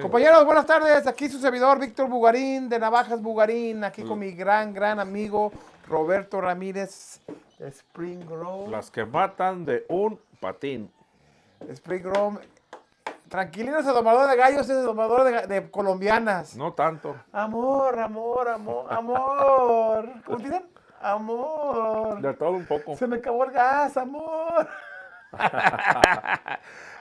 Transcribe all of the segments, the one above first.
Compañeros, buenas tardes. Aquí su servidor Víctor Bugarín de Navajas Bugarín, aquí con mi gran, gran amigo Roberto Ramírez Spring Grove. Las que matan de un patín. Spring Grove. Tranquilino el domador de gallos es el domador de, colombianas. No tanto. Amor, amor, amor, amor. ¿Cómo Amor. De todo un poco. Se me acabó el gas, amor.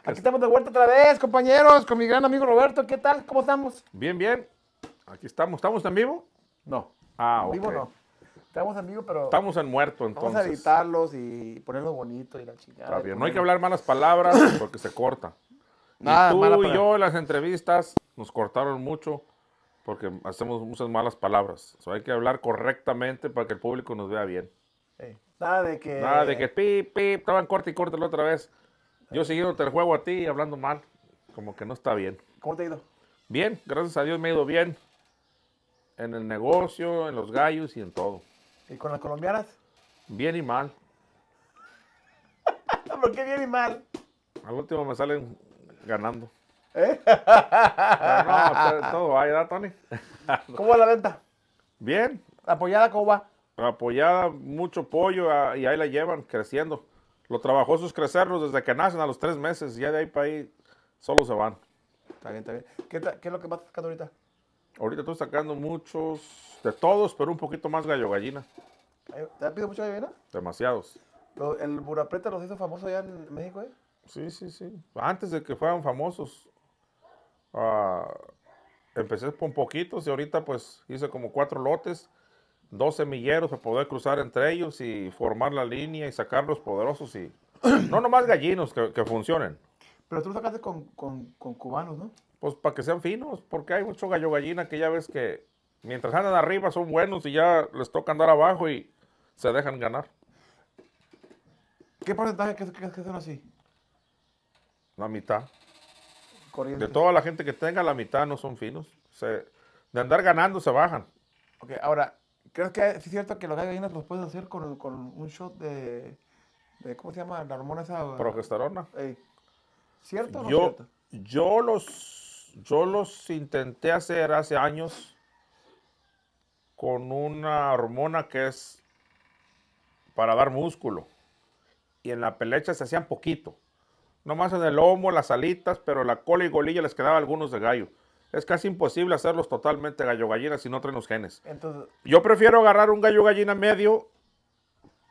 Aquí estamos de vuelta otra vez, compañeros, con mi gran amigo Roberto. ¿Qué tal? ¿Cómo estamos? Bien, bien. Aquí estamos. ¿Estamos en vivo? No. Ah, en vivo no. Estamos en vivo, pero. Estamos en muerto, entonces. Vamos a editarlos y ponerlos bonito y la chingada. Está bien. No hay que hablar malas palabras porque se corta. Nada, y tú y yo en las entrevistas nos cortaron mucho porque hacemos muchas malas palabras. hay que hablar correctamente para que el público nos vea bien. Nada de que. Nada de que pip, pip, estaban corte y corta la otra vez. Yo siguiendo el juego a ti y hablando mal, como que no está bien. ¿Cómo te ha ido? Bien, gracias a Dios me ha ido bien. En el negocio, en los gallos y en todo. ¿Y con las colombianas? Bien y mal. ¿Por qué bien y mal? Al último me salen ganando. ¿Eh? no, todo va, ¿verdad, Tony? ¿Cómo va la venta? Bien. ¿Apoyada cómo va? Apoyada, mucho pollo ah, y ahí la llevan creciendo. Lo trabajó sus crecerlos desde que nacen a los tres meses. y Ya de ahí para ahí solo se van. Está bien, está bien. ¿Qué, qué es lo que vas sacando ahorita? Ahorita estoy sacando muchos, de todos, pero un poquito más gallo gallina. ¿Te han pedido mucha gallina? Demasiados. ¿El Burapreta los hizo famosos allá en México, eh? Sí, sí, sí. Antes de que fueran famosos, ah, empecé con poquitos y ahorita pues hice como cuatro lotes dos semilleros para poder cruzar entre ellos y formar la línea y sacar los poderosos y no nomás gallinos que, que funcionen. Pero tú lo sacaste con, con, con cubanos, ¿no? Pues para que sean finos, porque hay mucho gallo gallina que ya ves que mientras andan arriba son buenos y ya les toca andar abajo y se dejan ganar. ¿Qué porcentaje que, que, son así? La mitad. De toda la gente que tenga, la mitad no son finos. Se, de andar ganando se bajan. Ok, ahora, creo que es cierto que los gallinas los puedes hacer con, un shot de, ¿Cómo se llama? La hormona esa. Progesterona. ¿Cierto no yo, Yo los, yo los intenté hacer hace años con una hormona que es para dar músculo. Y en la pelecha se hacían poquito. Nomás en el lomo, las alitas, pero la cola y golilla les quedaba algunos de gallo es casi imposible hacerlos totalmente gallo gallina si no traen los genes. Entonces, Yo prefiero agarrar un gallo gallina medio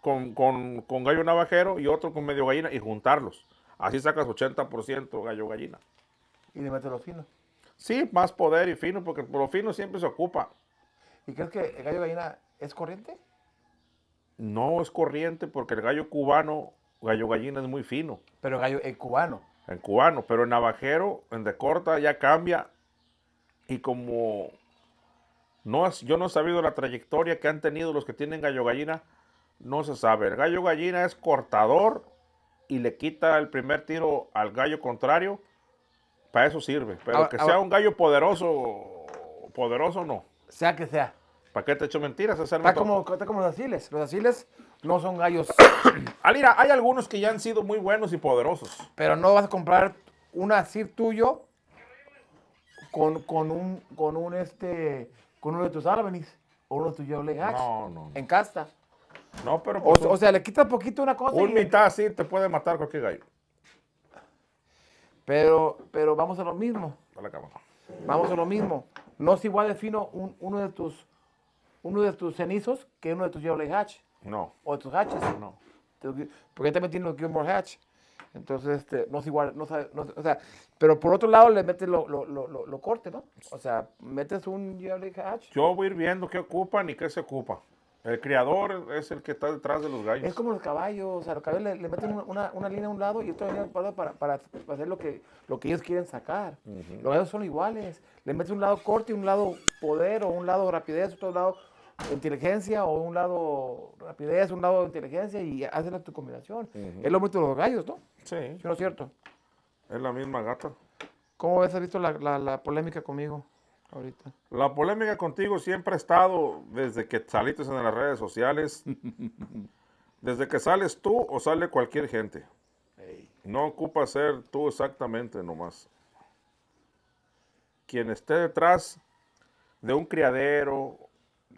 con, gallo navajero y otro con medio gallina y juntarlos. Así sacas 80% gallo gallina. ¿Y le metes lo fino? Sí, más poder y fino, porque por lo fino siempre se ocupa. ¿Y crees que el gallo gallina es corriente? No es corriente porque el gallo cubano, gallo gallina es muy fino. Pero el gallo cubano. En cubano, pero el navajero, en de corta ya cambia y como no, yo no he sabido la trayectoria que han tenido los que tienen gallo gallina, no se sabe. El gallo gallina es cortador y le quita el primer tiro al gallo contrario. Para eso sirve. Pero que sea un gallo poderoso, poderoso no. Sea que sea. ¿Para qué te hecho mentiras? está, como, está como los asiles. Los asiles no son gallos. Alira, ah, hay algunos que ya han sido muy buenos y poderosos. Pero no vas a comprar un asir tuyo con, con un, con un este, con uno de tus Albanis o uno de tus Yole No, En casta. No, pero. o, pues sea, le quitas poquito una cosa. Un mitad sí te puede matar cualquier gallo. Pero, pero vamos a lo mismo. A la cama. Vamos a lo mismo. No es igual de fino un, uno de tus uno de tus cenizos que uno de tus Yole Hatch. No. O de tus hatches. No. Porque también tiene los Gilmore Hatch. Entonces, este, no es igual, no, o sea, pero por otro lado le metes lo, corte, ¿no? O sea, metes un ah, Yo voy a ir viendo qué ocupan y qué se ocupa. El criador es el que está detrás de los gallos. Es como los caballos, o sea, los caballos le, meten una, línea a un lado y esto viene para, para, para hacer lo que, lo que ellos quieren sacar. Los gallos son iguales, le metes un lado corte y un lado poder o un lado rapidez, otro lado inteligencia o un lado rapidez, un lado de inteligencia y hacen tu combinación. Es lo mismo de los gallos, ¿no? Sí. ¿No es cierto? Es la misma gata. ¿Cómo ves, has visto la, polémica conmigo ahorita? La polémica contigo siempre ha estado desde que saliste en las redes sociales. desde que sales tú o sale cualquier gente. No ocupa ser tú exactamente nomás. Quien esté detrás de un criadero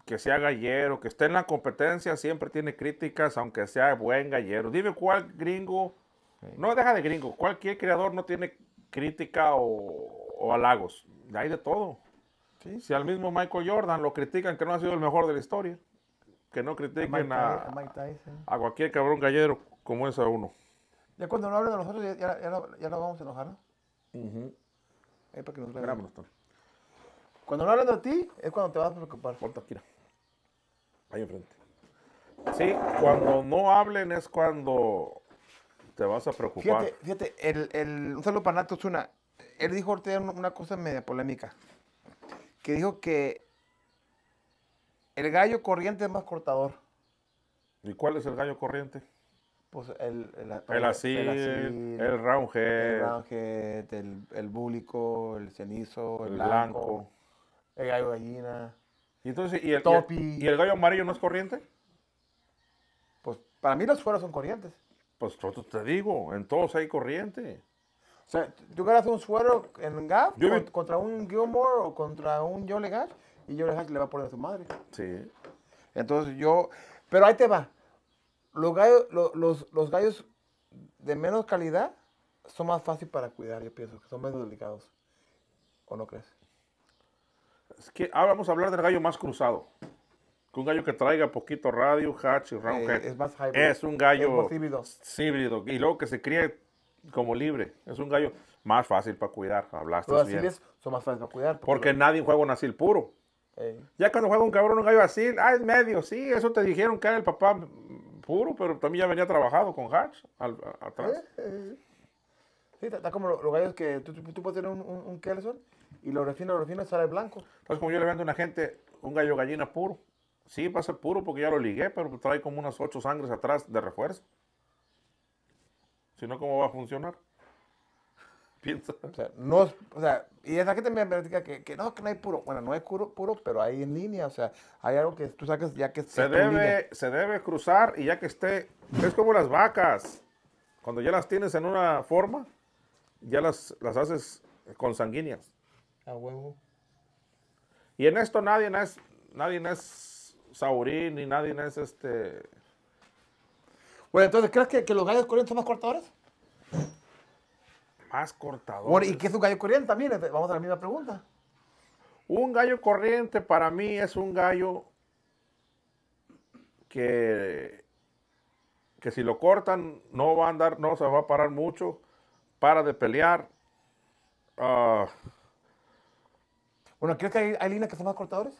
que sea gallero, que esté en la competencia, siempre tiene críticas, aunque sea buen gallero. Dime cuál gringo, no deja de gringo, cualquier creador no tiene crítica o, halagos. Hay de todo. Si al mismo Michael Jordan lo critican que no ha sido el mejor de la historia, que no critiquen a, a, cualquier cabrón gallero como es a uno. Ya cuando no hablen de nosotros, ya, nos vamos a enojar, ¿no? Cuando no hablan de ti, es cuando te vas a preocupar. Por Ahí enfrente. Sí, cuando no hablen es cuando te vas a preocupar. Fíjate, fíjate el, el, un saludo para Nato Él dijo ahorita una cosa media polémica. Que dijo que el gallo corriente es más cortador. ¿Y cuál es el gallo corriente? Pues el, el, el, así, el, el roundhead, el, roundhead, el, búlico, el cenizo, el, blanco, el gallo gallina. Y el, gallo amarillo no es corriente? Pues para mí los sueros son corrientes. Pues te digo, en todos hay corriente. O sea, tú ganas un suero en GAF contra un Gilmore o contra un Joe Legash y Joe Legash le va a poner a su madre. Sí. Entonces yo. Pero ahí te va. Los gallos, los, los, gallos de menos calidad son más fáciles para cuidar, yo pienso, que son menos delicados. ¿O no crees? Es que ahora vamos a hablar del gallo más cruzado. un gallo que traiga poquito radio, hatch y roundhead. Eh, es más Es un gallo. Es híbrido. Y luego que se críe como libre. Es un gallo más fácil para cuidar. Hablaste Los bien. son más fáciles para cuidar. Porque, nadie juega un asil puro. Eh. Ya cuando juega un cabrón, un gallo así, ah, es medio, sí, eso te dijeron que era el papá puro, pero también ya venía trabajado con Hatch atrás. Eh, sí, está, como los, gallos que tú, puedes tener un, un, un Kelson y lo refina, lo refina y sale blanco. Entonces, como yo le vendo a una gente un gallo gallina puro, sí va a ser puro porque ya lo ligué, pero trae como unas ocho sangres atrás de refuerzo. Si no, ¿cómo va a funcionar? Piensa. O sea, no, o sea, y esa gente me platica que, que, no, que no hay puro. Bueno, no hay puro, puro, pero hay en línea. O sea, hay algo que tú sacas ya que se debe, se debe cruzar y ya que esté. Es como las vacas. Cuando ya las tienes en una forma, ya las, las haces consanguíneas. A huevo. Y en esto nadie es, nadie es Saurín ni nadie es este. Bueno, entonces, ¿crees que, los gallos corrientes son más cortadores? Más cortadores. ¿y qué es un gallo corriente también? Vamos a la misma pregunta. Un gallo corriente para mí es un gallo que, que si lo cortan no va a andar, no se va a parar mucho, para de pelear. Ah bueno, ¿crees que hay, líneas que son más cortadores?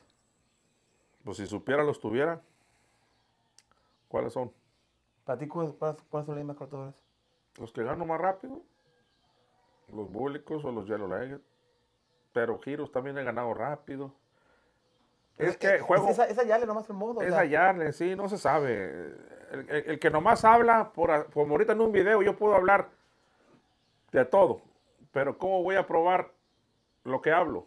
Pues si supiera, los tuviera. ¿Cuáles son? ¿Para ti cuáles son las más cortadores? Los que gano más rápido. Los búlicos o los yellow legged. Pero giros también he ganado rápido. Es, que juego. Es, ya hallarle nomás el modo. Esa ya. sí, no se sabe. El, que nomás habla, por, como ahorita en un video, yo puedo hablar de todo. Pero ¿cómo voy a probar lo que hablo?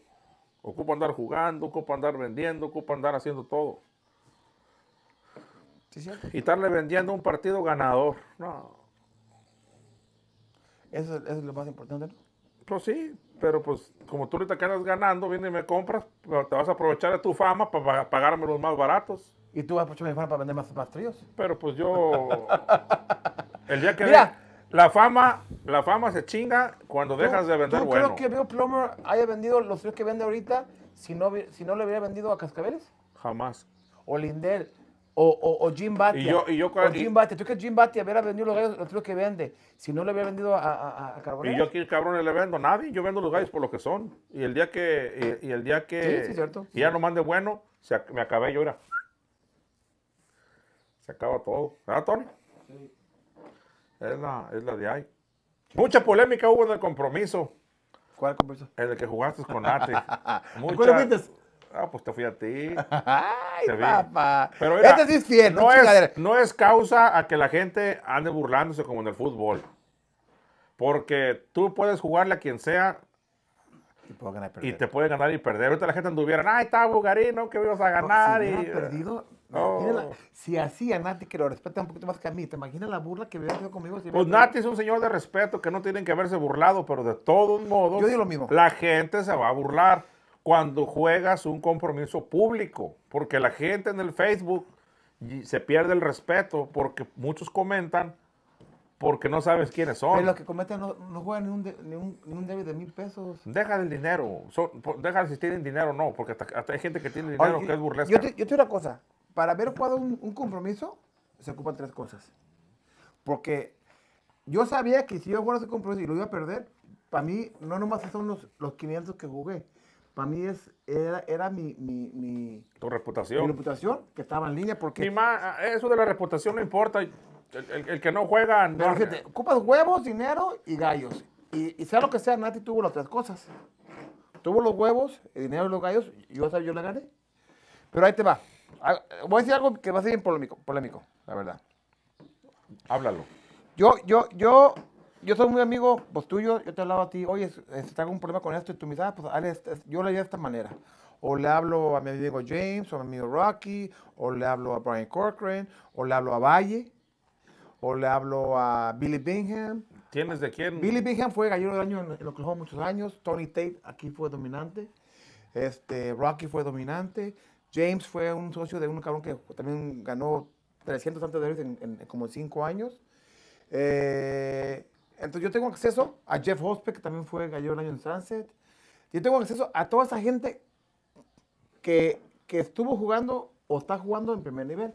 Ocupa andar jugando, ocupa andar vendiendo, ocupa andar haciendo todo. y estarle vendiendo un partido ganador. No. Eso, es lo más importante, Pues sí, pero pues como tú ahorita que ganando, vienes y me compras, te vas a aprovechar de tu fama para pagarme los más baratos. ¿Y tú vas a aprovechar mi fama para vender más, más Pero pues yo... el día que... La fama, la fama se chinga cuando dejas de vender yo ¿Tú Creo que Bill Plummer haya vendido los tres que vende ahorita si no, si no le hubiera vendido a Cascabeles. Jamás. O Lindell, O, o, Jim Batia. Y yo, y yo, o Jim Batia. ¿Tú que Jim Batia hubiera vendido los gallos, que vende? Si no le hubiera vendido a, a, a Carbonero. Y yo aquí, cabrones, le vendo a nadie. Yo vendo los gallos por lo que son. Y el día que. Y, el día que. cierto. Y ya no mande bueno, se, me acabé yo, era. Se acaba todo. ¿Verdad, Tony? Es la, es la de ahí. Mucha polémica hubo en el compromiso. ¿Cuál compromiso? En el que jugaste con Arte. Mucha... Ah, pues te fui a ti. Ay, papá. Pero este sí es fiel. No es, no es causa a que la gente ande burlándose como en el fútbol. Porque tú puedes jugarle a quien sea y, ganar y te puede ganar y perder. Ahorita la gente anduviera, ay, está Bugarino, que ibas a ganar. y, perdido, si así a Nati, que lo respeta un poquito más que a mí, ¿te imaginas la burla que hubiera sido conmigo? pues Nati es un señor de respeto que no tienen que haberse burlado, pero de todos modos, lo mismo. la gente se va a burlar cuando juegas un compromiso público, porque la gente en el Facebook se pierde el respeto porque muchos comentan porque no sabes quiénes son. Pero los que cometen no, juegan ni un, de, un, de mil pesos. Deja el dinero. deja si tienen dinero o no, porque hay gente que tiene dinero que es burlesca. Yo yo te digo una cosa para haber jugado un, compromiso, se ocupan tres cosas. Porque yo sabía que si yo jugara ese compromiso y lo iba a perder, para mí no nomás son los, los 500 que jugué, para mí es, era, mi, mi, Tu reputación. Mi reputación, que estaba en línea porque... más ah, eso de la reputación no importa, el, el, que no juega... No... Pero ocupas huevos, dinero y gallos. Y, y, sea lo que sea, Nati tuvo las tres cosas. Tuvo los huevos, el dinero y los gallos, yo, yo la gané. Pero ahí te va. Ah, voy a decir algo que va a ser bien polémico, polémico, la verdad. Háblalo. Yo, yo, yo, yo soy muy amigo pues, tuyo, yo te hablaba a ti, oye, si tengo un problema con esto, y tu me ah, pues yo le haría de esta manera. O le hablo a mi amigo James, o a mi amigo Rocky, o le hablo a Brian Corcoran, o le hablo a Valle, o le hablo a Billy Bingham. ¿Tienes de quién? Billy Bingham fue gallero de año en Oklahoma muchos años. Tony Tate aquí fue dominante. Este, Rocky fue dominante. James fue un socio de un cabrón que también ganó 300 tantos dólares en, como 5 años. Eh, entonces yo tengo acceso a Jeff Hospe, que también fue gallo el año en Sunset. Yo tengo acceso a toda esa gente que, estuvo jugando o está jugando en primer nivel.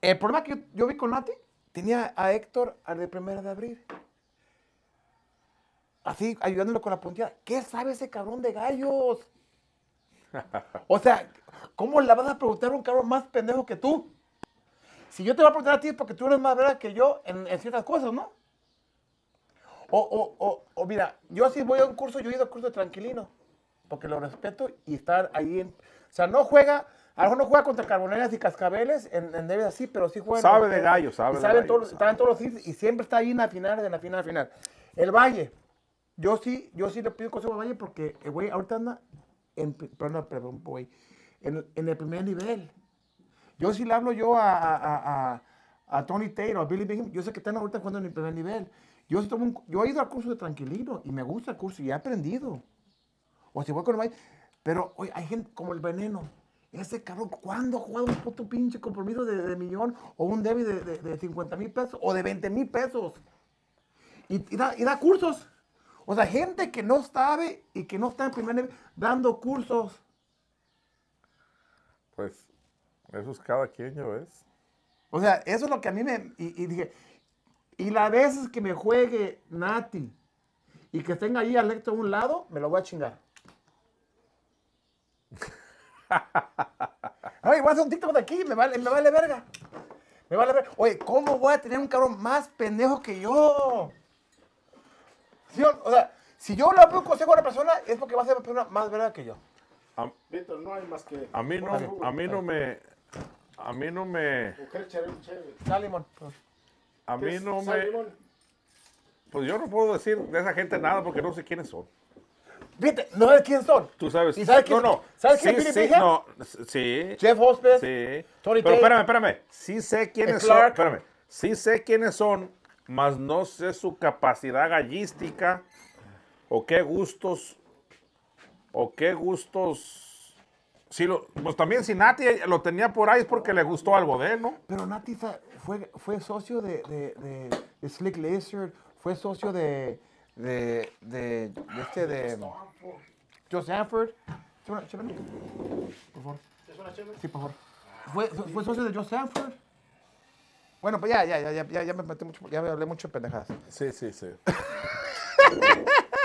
El problema que yo, vi con Nati, tenía a Héctor al de primera de abril. Así, ayudándolo con la puntilla. ¿Qué sabe ese cabrón de gallos? O sea, ¿cómo la vas a preguntar a un cabrón más pendejo que tú? Si yo te voy a preguntar a ti es porque tú eres más verdad que yo en, ciertas cosas, ¿no? O, o, o, mira, yo sí voy a un curso, yo he ido a un curso tranquilino, porque lo respeto y estar ahí. En, o sea, no juega, a lo mejor no juega contra carboneras y cascabeles en, debes así, pero sí juega. Sabe de gallo, sabe. Y de gallo, todos, sabe. todos los y siempre está ahí en la final, en la final, en la final. El Valle, yo sí, yo sí le pido consejo al Valle porque el güey ahorita anda en, el primer nivel. Yo si le hablo yo a, Tony Taylor, a Billy Bingham, yo sé que están ahorita jugando en el primer nivel. Yo, yo he ido al curso de Tranquilino y me gusta el curso y he aprendido. O si voy con el pero hoy hay gente como el veneno. Ese cabrón, cuando ha jugado un puto pinche compromiso de, de millón o un débil de, 50 mil pesos o de 20 mil pesos? Y, da, y da cursos. O sea, gente que no sabe y que no está en primer nivel dando cursos. Pues, eso es cada quien, yo ves. O sea, eso es lo que a mí me... Y, dije, y las veces que me juegue Nati y que tenga ahí a a un lado, me lo voy a chingar. Ay voy a hacer un TikTok de aquí, me vale, me vale verga. Me vale verga. Oye, ¿cómo voy a tener un cabrón más pendejo que yo? o, sea, si yo le doy un consejo a una persona, es porque va a ser una persona más verdad que yo. A, Víctor, no hay más que. A mí no, a mí no me. A mí no me. Da limón. A mí no me. Pues yo no puedo decir de esa gente nada porque no sé quiénes son. Viste, no sé quiénes son. Tú sabes. ¿Y sabes quién, no, no. ¿Sabes quién sí, sí, no, sí. Jeff Hospes. Sí. Tony Pero Tate, espérame, espérame. Sí sé quiénes son. Espérame. Sí sé quiénes son mas no sé su capacidad gallística o qué gustos o qué gustos. si lo, pues también si Nati lo tenía por ahí es porque le gustó algo de él, ¿no? Pero Nati fue, fue socio de, de, de, Slick Lazer, fue socio de, de, de, de este de Joe Sanford. Por favor. Sí, por favor. Fue, fue socio de Joe bueno, pues ya, ya, ya, ya, ya me metí mucho, ya me hablé mucho de pendejadas. Sí, sí, sí.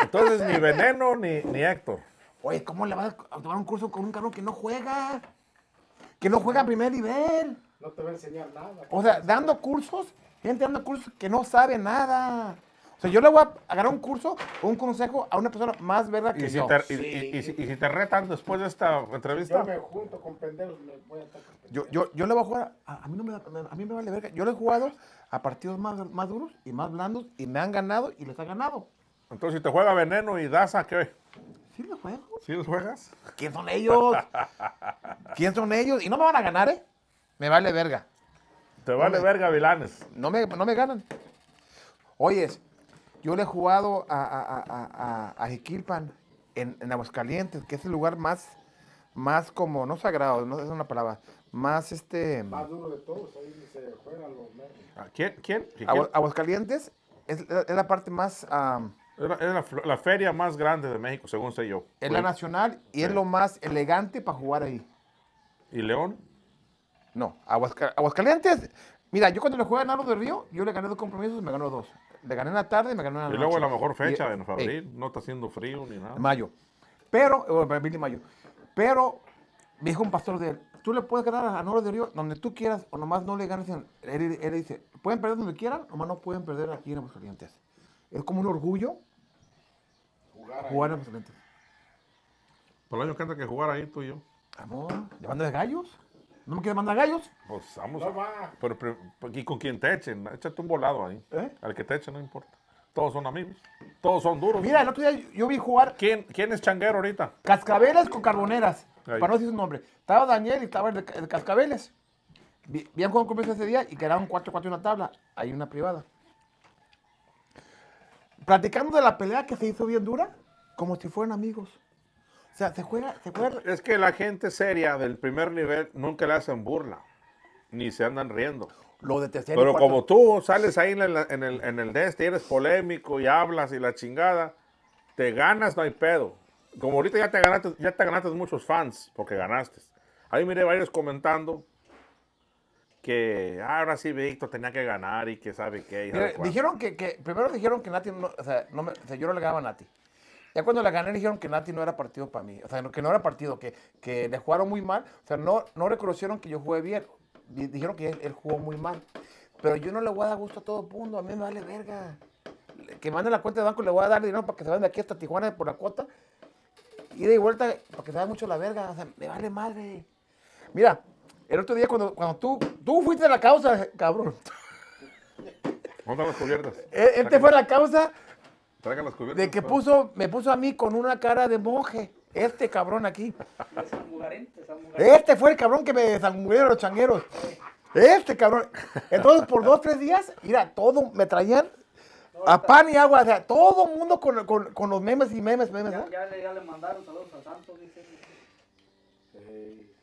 Entonces, ni Veneno ni, ni Héctor. Oye, ¿cómo le vas a tomar un curso con un cabrón que no juega? Que no juega a primer nivel. No te va a enseñar nada. O sea, dando cursos, gente dando cursos que no sabe nada. O sea, yo le voy a agarrar un curso, un consejo a una persona más verga que yo. y, si, te retan después de esta entrevista. Yo me junto con pendejos, me voy a Yo, le voy a jugar, a, mí no me, a mí me vale verga. Yo le he jugado a partidos más, más duros y más blandos y me han ganado y les ha ganado. Entonces, si te juega Veneno y Daza, ¿qué? Sí, los ¿Sí los juegas? ¿Quién son ellos? ¿Quién son ellos? Y no me van a ganar, ¿eh? Me vale verga. Te vale verga, Vilanes. No me, no me ganan. Oyes, yo le he jugado a, a, Jiquilpan en, Aguascalientes, que es el lugar más, más como, no sagrado, no es una palabra, más este... Más duro de todos, ahí se juegan los ah, ¿Quién? ¿Quién? Aguascalientes es, la parte más... es, la, feria más grande de México, según sé yo. Es la nacional y es lo más elegante para jugar ahí. ¿Y León? No, Aguascal Aguascalientes. Mira, yo cuando le jugué a Nalo de Río, yo le gané dos compromisos me ganó dos. Me gané en la tarde y me gané en la noche. Y luego es la mejor fecha, en eh, abril, no está haciendo frío ni nada. Mayo. Pero, eh, abril y mayo. Pero, me dijo un pastor de él, tú le puedes ganar a Noro de Río donde tú quieras, o nomás no le ganes. él, él, dice, pueden perder donde quieran, nomás no pueden perder aquí en Aguascalientes. Es como un orgullo jugar, jugar en Aguascalientes. Por lo menos que que jugar ahí tú y yo. Amor, llevando de gallos. ¿No me quieres mandar gallos? Pues vamos. pero, pues, y con quien te echen, échate un volado ahí. ¿Eh? Al que te echen, no importa. Todos son amigos. Todos son duros. Mira, el otro día yo vi jugar. ¿Quién, es changuero ahorita? Cascabeles con carboneras. Para no decir su nombre. Estaba Daniel y estaba el de, Cascabeles. Bien jugado ese día y quedaron 4-4 en la tabla. Hay una privada. Platicando de la pelea que se hizo bien dura, como si fueran amigos. O sea, se juega, Es que la gente seria del primer nivel nunca le hacen burla, ni se andan riendo. Lo de Pero como tú sales ahí en el, en el, en el de eres polémico y hablas y la chingada, te ganas, no hay pedo. Como ahorita ya te ganaste, ya te ganaste muchos fans porque ganaste. Ahí miré varios comentando que ah, ahora sí Víctor tenía que ganar y que sabe qué. dijeron que, que, primero dijeron que Nati, o sea, no me, o sea, yo no le ganaba a Nati. Ya cuando la gané dijeron que Nati no era partido para mí, o sea, que no era partido, que, le jugaron muy mal, o sea, no, no reconocieron que yo jugué bien, dijeron que él, jugó muy mal. Pero yo no le voy a dar gusto a todo el mundo, a mí me vale verga. Que manden la cuenta de banco, le voy a dar dinero para que se vayan de aquí hasta Tijuana por la cuota. y de vuelta, para que se mucho la verga, o sea, me vale madre. Mira, el otro día cuando, cuando tú, tú fuiste la causa, cabrón. ¿Dónde las cubiertas? te fue la causa Traigan las cubiertas. De que pues. puso, me puso a mí con una cara de monje. Este cabrón aquí. Este fue el cabrón que me sangrieron los changueros. Este cabrón. Entonces, por dos, tres días, mira, todo me traían a pan y agua. O sea, todo mundo con, con, con, los memes y memes, memes. Ya, ya, ya le mandaron saludos a Santos, dice.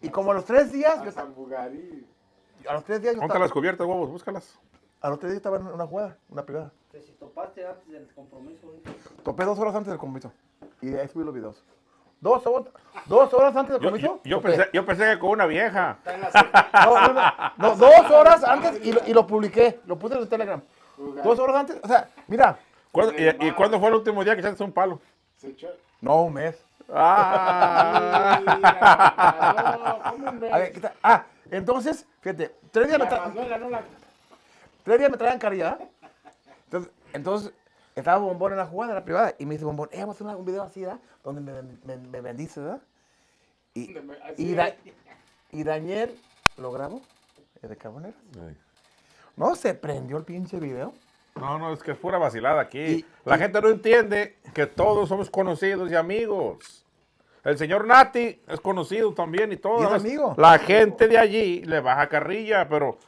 Y como a los tres días. A, a los tres días. Yo las cubiertas, huevos, búscalas. A los tres días estaba en una jugada, una pegada si topaste antes del compromiso. Topé dos horas antes del compromiso. Y ahí subí los videos. Dos, horas antes del compromiso. Yo, pensé, yo, pensé, que con una vieja. No, dos horas antes y lo, y lo publiqué. Lo puse en el Telegram. Dos horas antes. O sea, mira. y, cuándo fue el último día que echaste un palo? No, un mes. Ah. ah, entonces, fíjate, tres días me traen. Tres días me traen caridad. Entonces, estaba Bombón en la jugada, en la privada, y me dice Bombón, eh, vamos a hacer un video así, ¿verdad? Donde me, bendice, ¿verdad? ¿eh? Y, Daniel lo grabó, de cabonero. No, se prendió el pinche video. No, no, es que es pura vacilada aquí. la gente no entiende que todos somos conocidos y amigos. El señor Nati es conocido también y todo. ¿Y amigo? La gente de allí le baja carrilla, pero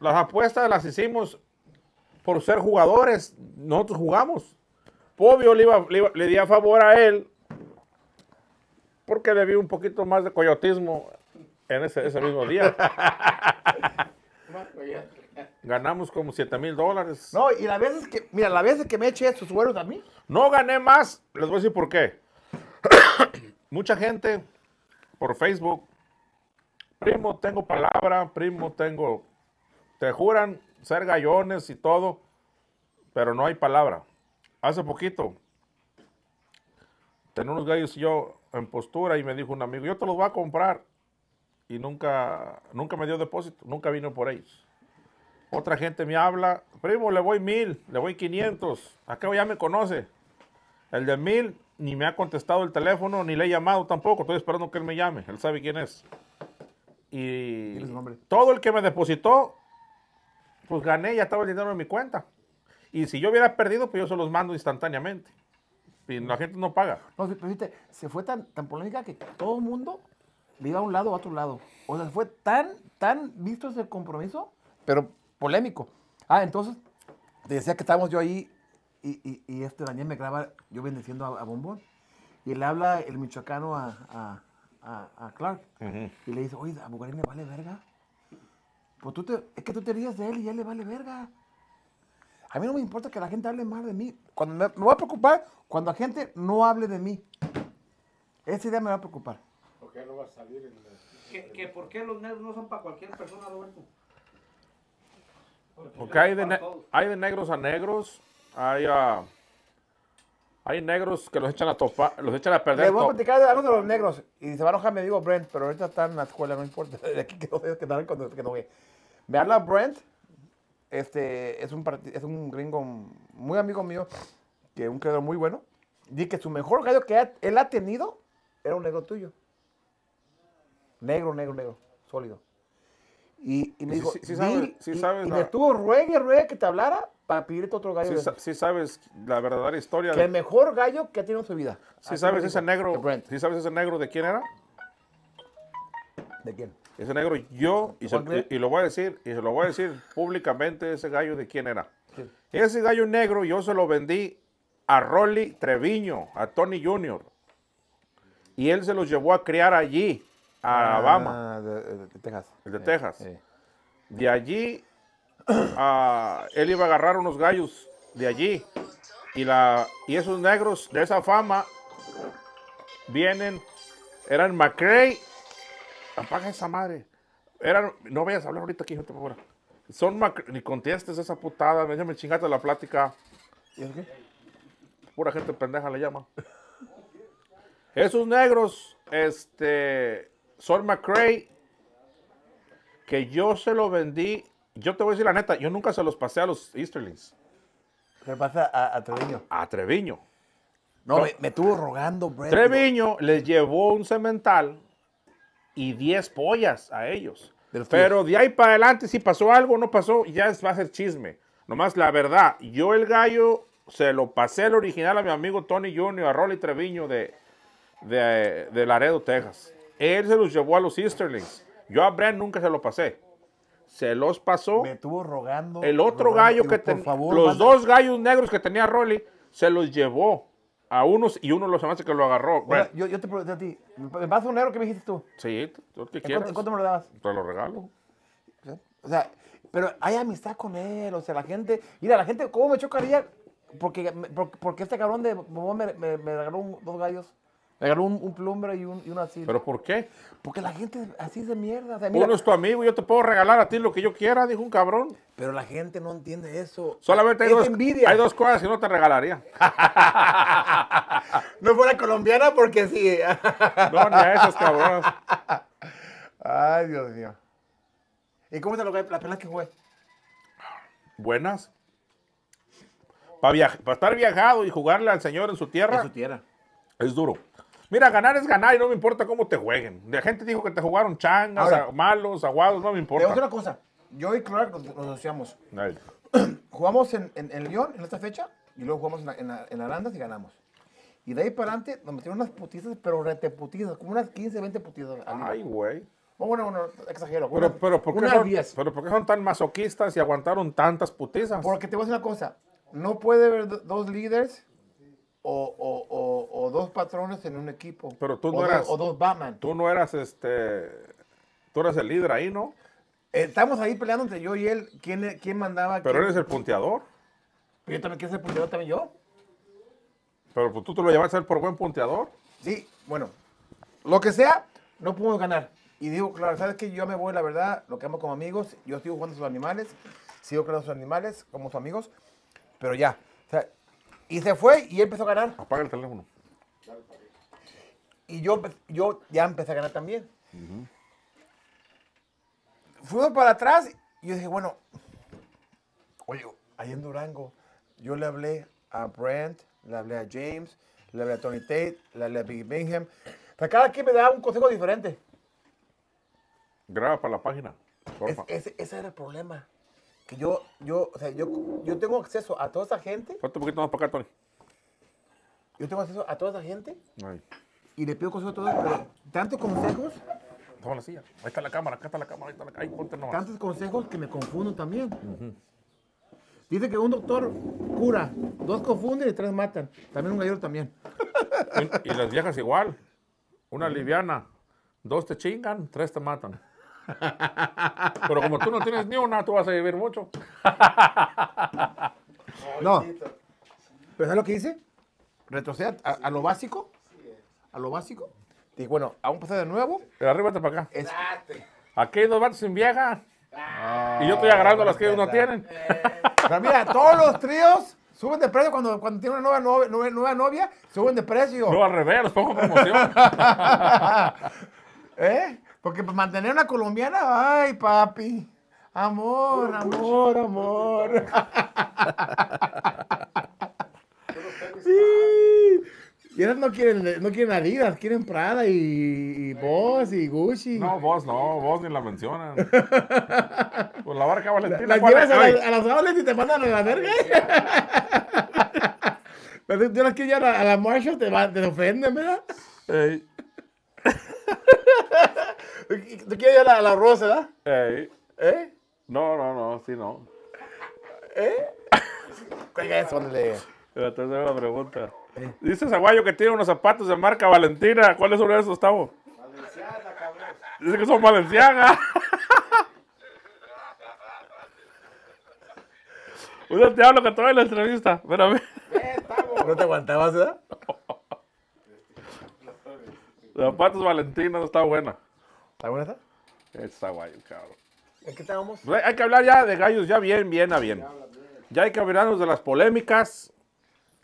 las apuestas las hicimos por ser jugadores, nosotros jugamos. Pobio le, le, di a favor a él porque le un poquito más de coyotismo en ese, mismo día. Ganamos como 7 mil dólares. No, y la vez que, mira, la vez que me eché esos sueros a mí. No gané más, les voy a decir por qué. Mucha gente por Facebook, primo, tengo palabra, primo, tengo. Te juran ser gallones y todo, pero no hay palabra. Hace poquito, tenía unos gallos yo en postura y me dijo un amigo, yo te los voy a comprar. Y nunca, nunca me dio depósito, nunca vino por ellos. Otra gente me habla, primo, le voy mil, le voy quinientos, acá ya me conoce. El de mil ni me ha contestado el teléfono, ni le he llamado tampoco, estoy esperando que él me llame, él sabe quién es. Y todo el que me depositó pues gané, ya estaba el en mi cuenta. Y si yo hubiera perdido, pues yo se los mando instantáneamente. Y la gente no paga. No, pero viste, se fue tan, tan polémica que todo el mundo le iba a un lado o a otro lado. O sea, fue tan, tan visto ese compromiso, pero polémico. Ah, entonces, te decía que estábamos yo ahí y, y, este Daniel me graba yo bendiciendo a, Bombón. Y le habla el michoacano a, a, a Clark. Y le dice, oye, a Bugarín le vale verga pues tú es que tú te rías de él y ya le vale verga. A mí no me importa que la gente hable mal de mí. Cuando me, va a preocupar cuando la gente no hable de mí. Esa idea me va a preocupar. ¿Por qué no va a salir en por qué los negros no son para cualquier persona, Roberto? Porque, hay, de negros a negros, hay hay negros que los echan a topa, los echan a perder. Le voy a platicar de uno de los negros. Y se van a enojar mi amigo Brent, pero ahorita está en la escuela, no importa. De aquí que tal que que no Me habla Brent, este, es un, es un gringo muy amigo mío, que un creador muy bueno. Dije que su mejor gallo que él ha tenido era un negro tuyo. Negro, negro, negro, sólido. Y, me dijo, sí, sabes, y me estuvo ruegue, ruegue que te hablara, para pedirte otro gallo. Sí, sabes la verdadera historia. El mejor gallo que ha tenido en su vida. Sí sabes ese negro. Si sabes ese negro de quién era? ¿De quién? Ese negro yo, y, se, lo voy a decir, y se lo voy a decir públicamente, ese gallo de quién era. Ese gallo negro yo se lo vendí a Rolly Treviño, a Tony Jr. Y él se los llevó a criar allí, a ah, Alabama. De, Texas. El de Texas. De allí Ah, él iba a agarrar unos gallos de allí. Y, la, y esos negros de esa fama vienen, eran McRae. Apaga esa madre. Eran, no vayas a hablar ahorita aquí, gente, por Son ni contestes esa putada, me, la plática. Pura gente pendeja le llama. Esos negros, este, son McRae, que yo se lo vendí yo te voy a decir la neta, yo nunca se los pasé a los Easterlings. ¿Se pasa a, a Treviño? A Treviño. No, Me, estuvo rogando, Treviño les llevó un cemental y 10 pollas a ellos. Pero de ahí para adelante, si pasó algo o no pasó, ya es, va a ser chisme. Nomás la verdad, yo el gallo se lo pasé el original a mi amigo Tony Jr., a Rolly Treviño de, de, Laredo, Texas. Él se los llevó a los Easterlings. Yo a Brent nunca se lo pasé se los pasó. Me estuvo rogando. El otro gallo que tenía, los dos gallos negros que tenía Rolly, se los llevó a unos y uno los demás que lo agarró. yo, te pregunto a ti, ¿me pasas un negro que me dijiste tú? Sí, tú que quieras. ¿Cuánto, ¿Cuánto me lo dabas? Te lo regalo. O sea, pero hay amistad con él, o sea, la gente, mira, la gente, ¿cómo me chocaría? Porque, porque, este cabrón de Bobón me, me, me regaló dos gallos. Me agarró un, plumbre y, un, y ¿Pero por qué? Porque la gente así es de mierda. Uno es tu amigo, yo te puedo regalar a ti lo que yo quiera, dijo un cabrón. Pero la gente no entiende eso. Solamente hay, dos, hay dos cosas que no te regalaría. no fuera colombiana porque sí. no, ni a esas Ay, Dios mío. ¿Y cómo te lo ¿La pelota que jugué? Buenas. para estar viajado y jugarle al señor en su tierra. En su tierra. Es duro. Mira, ganar es ganar y no me importa cómo te jueguen. La gente dijo que te jugaron changas, malos, aguados, no me importa. Te voy a una cosa. Yo y Clark nos, asociamos. jugamos en, en, en, León en esta fecha y luego jugamos en, Arandas y ganamos. Y de ahí para adelante nos metieron unas putizas, pero reteputizas, como unas 15, 20 putizas. Ay, güey. Bueno, bueno, exagero. Pero, pero, ¿por qué son, pero ¿por qué son tan masoquistas y aguantaron tantas putizas? Porque te voy a decir una cosa. No puede haber dos líderes o, o, o, dos patrones en un equipo. Pero o dos Batman. Tú no eras este. Tú eras el líder ahí, ¿no? Eh, estamos ahí peleando entre yo y él. ¿Quién, quién mandaba? Pero eres el punteador. Pero yo también quiero ser punteador, también yo. Pero pues, tú te lo llevas a ser por buen punteador. Sí, bueno. Lo que sea, no puedo ganar. Y digo, claro, ¿sabes que Yo me voy, la verdad, lo que amo como amigos. Yo sigo jugando a sus animales. Sigo creando a sus animales como sus amigos. Pero ya, y se fue y empezó a ganar. Apaga el teléfono. Y yo, yo ya empecé a ganar también. fui para atrás y yo dije, bueno, oye, ahí en Durango, yo le hablé a Brent, le hablé a James, le hablé a Tony Tate, le hablé a Big Bingham. cada quien me da un consejo diferente. Graba para la página. ese era el problema que yo, yo, o sea, yo, yo tengo acceso a toda esa gente. Ponte un poquito más para acá, Tony. Yo tengo acceso a toda esa gente. Ay. Y le pido consejos a todos, pero tantos consejos. Toma la silla. Ahí está la cámara, acá está la cámara, ahí está la cámara. ponte nomás. Tantos consejos que me confundo también. Uh Dice que un doctor cura, dos confunden y tres matan. También un gallo también. y, y las viejas igual. Una liviana, dos te chingan, tres te matan. Pero como tú no tienes ni una, tú vas a vivir mucho. no. ¿Pero sabes lo que hice? Retroceder a, lo básico. A lo básico. Y bueno, a un de nuevo. arriba te para acá. Aquí hay dos vatos sin vieja. Ah. y yo estoy agarrando las que ellos no tienen. Pero mira, todos los tríos suben de precio cuando, cuando tienen una nueva, nueva, nueva, novia, suben de precio. No, al revés, los pongo promoción. ¿Eh? Porque pues, mantener una colombiana, ay, papi. Amor, amor, amor. sí. Y ellas no quieren, no quieren Adidas, quieren Prada y, y y Gucci. No, vos no, vos ni la mencionan. Pues la barca Valentina. Las llevas a, a, las y te mandan a la verga. Tú ¿eh? las quieres llevar a, la Marshall, te, te ofenden, ¿verdad? ¿Te quieres ir a la, rosa, verdad? Eh. ¿Eh? No, no, no, sí, no. ¿Eh? ¿Qué es eso? La tercera pregunta. Dices, ¿Eh? Dice Zaguayo que tiene unos zapatos de marca Valentina. ¿Cuál es son esos, Tavo? Valenciana, cabrón. Dice que son Valenciana. Uno te hablo que todavía la entrevista. Espérame. ¿Eh, ¿No te aguantabas, verdad? Zapatos Valentina, está buena. ¿Está buena esta? Está guay, cabrón. ¿En qué estábamos? Pues, hay que hablar ya de gallos, ya bien, bien, a bien. Ya hay que hablarnos de las polémicas,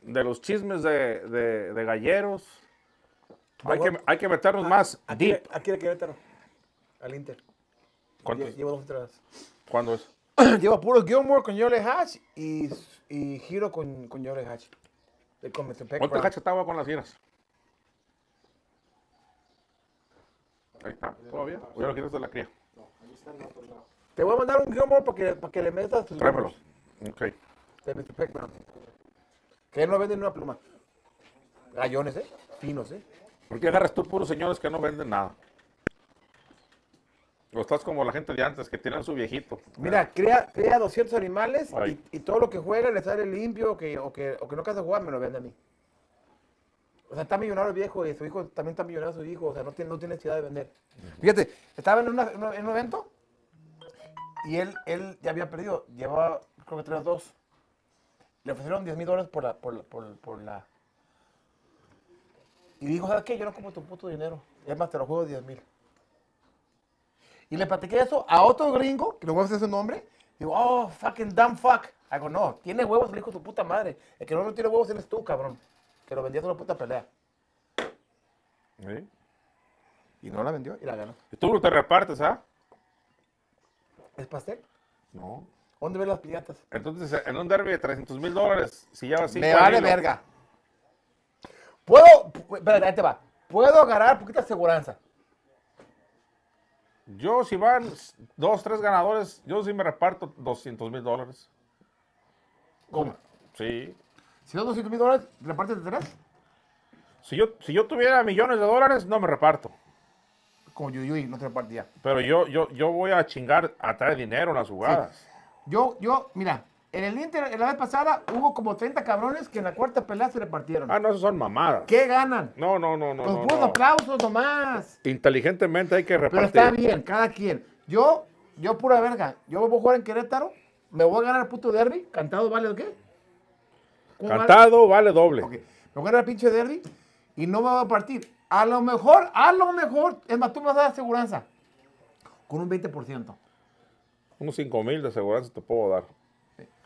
de los chismes de, de, de galleros. Ah, hay que, hay que, meternos ah, más deep. Aquí que Querétaro, al Inter. ¿Cuántos? Llevo dos entradas. ¿Cuándo es? Llevo puro Gilmore con Yole Hatch y, y giro con, con Yole Hatch. ¿Cuánto Hatch estaba con las giras? Ahí está. ¿Todavía? ya lo quitas de la cría? No, ahí está Te voy a mandar un guión para que, le metas tus. Tráemelo. Ok. Que no venden una pluma. Gallones, ¿eh? Finos, ¿eh? ¿Por qué agarras tú puros señores que no venden nada? O estás como la gente de antes que tiran su viejito. Mira, crea, crea 200 animales y, todo lo que juega le sale limpio o que, o que, o que no casa jugar me lo vende a mí. O sea, está millonario el viejo y su hijo también está millonario su hijo. O sea, no tiene, no tiene necesidad de vender. Fíjate, estaba en, un evento y él, él ya había perdido. Llevaba, creo que o dos. Le ofrecieron 10 mil dólares por la, por, Y dijo, ¿sabes qué? Yo no como tu puto dinero. Es más, te lo juego 10 mil. Y le platiqué eso a otro gringo, que no voy a hacer su nombre. Digo, oh, fucking damn fuck. Digo, no, tiene huevos, el hijo de tu puta madre. El que no, no tiene huevos eres tú, cabrón que lo vendía solo puta pelea. ¿Sí? Y no la vendió y la ganó. ¿Y tú no te repartes, ah? ¿Es pastel? No. ¿Dónde ven las piratas? Entonces, en un derby de 300 mil dólares, si llevas así. Me vale verga. Puedo, espérate, ahí te va. Puedo agarrar poquita aseguranza. Yo, si van dos, tres ganadores, yo sí me reparto 200 mil dólares. ¿Cómo? Sí. Si son 200 mil dólares, ¿repartes de tres? Si yo, si yo tuviera millones de dólares, no me reparto. Como Yuyuy, no te repartía. Pero yo, yo, yo voy a chingar a traer dinero en las jugadas. Yo, yo, mira, en el Inter, en la vez pasada, hubo como 30 cabrones que en la cuarta pelea se repartieron. Ah, no, esos son mamadas. ¿Qué ganan? No, no, no, no. Con puros aplausos nomás. Inteligentemente hay que repartir. Pero está bien, cada quien. Yo, yo pura verga, yo me voy a jugar en Querétaro, me voy a ganar el puto derby, cantado vale o qué. Cantado vale, doble. Me voy a ganar el pinche derby y no me va a partir. A lo mejor, a lo mejor, es más, tú me vas a dar aseguranza con un 20%. Unos 5 mil de aseguranza te puedo dar.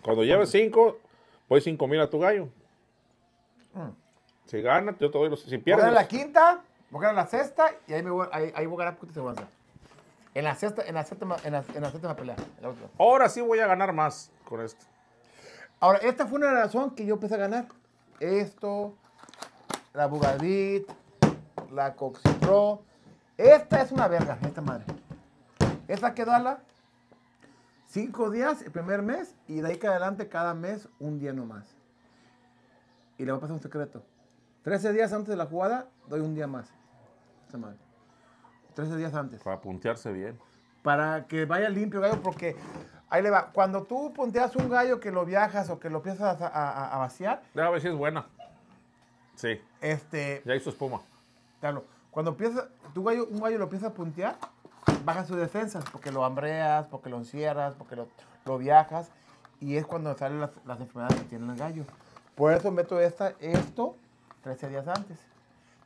Cuando lleves 5, voy 5 mil a tu gallo. Mm. Si gana, yo te doy los. Si pierdes. Voy a ganar la quinta, voy a ganar la sexta y ahí, me voy, ahí, ahí voy a ganar tu aseguranza. En la sexta, en la séptima, en la, séptima pelea. Ahora sí voy a ganar más con esto. Ahora, esta fue una razón que yo empecé a ganar. Esto, la Bugadit, la Pro. Esta es una verga, esta madre. Esta quedó a la cinco días el primer mes y de ahí que adelante cada mes un día más. Y le voy a pasar un secreto. 13 días antes de la jugada doy un día más. Esta madre. 13 días antes. Para puntearse bien. Para que vaya limpio, gallo, porque Ahí le va. Cuando tú ponteas un gallo que lo viajas o que lo empiezas a, vaciar. Ya, a ver si es buena. Sí. Este. Ya hizo espuma. Claro. Cuando empiezas, tu gallo, un gallo lo piensas a puntear, baja sus defensas, porque lo hambreas, porque lo encierras, porque lo, viajas, y es cuando salen las, enfermedades que tiene el gallo. Por eso meto esta, esto 13 días antes.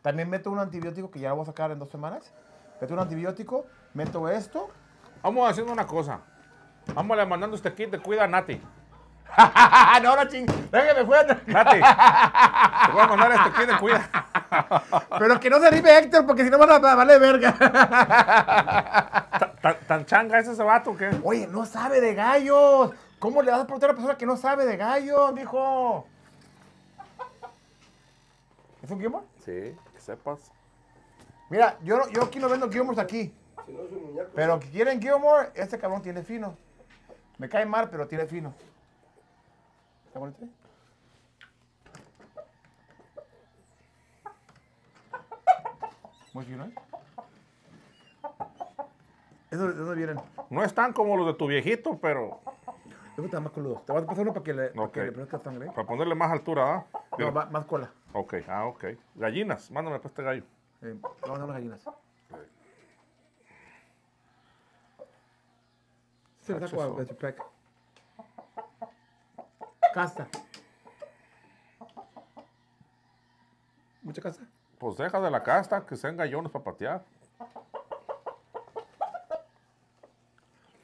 También meto un antibiótico que ya lo voy a sacar en dos semanas. Meto un antibiótico, meto esto. Vamos haciendo una cosa. Vámonos mandando este kit de cuida a Nati. no, no, ching. Déjame fuera. Nati. Te voy a mandar este kit de cuida. Pero que no se arribe Héctor, porque si no van a valer verga. ¿Tan, tan, changa ese vato o qué? Oye, no sabe de gallos. ¿Cómo le vas a preguntar a una persona que no sabe de gallos, mijo? ¿Es un Gilmore? Sí, que sepas. Mira, yo, yo aquí no vendo Gilmores aquí. Si no es un muñeco. Pero que quieren Gilmore, este cabrón tiene fino. Me cae mal, pero tira fino. ¿Está bonito? Muy fino, ¿eh? ¿De dónde vienen? No están como los de tu viejito, pero. Yo está más coludo. Te voy a pasar uno para que le, okay. para que sangre. Para ponerle más altura, ¿ah? más cola. Ok, ah, ok. Gallinas, mándame para pues este gallo. Sí, eh, vamos a las gallinas. está That's de pack Casta. ¿Mucha casta? Pues deja de la casta, que sean gallones para patear.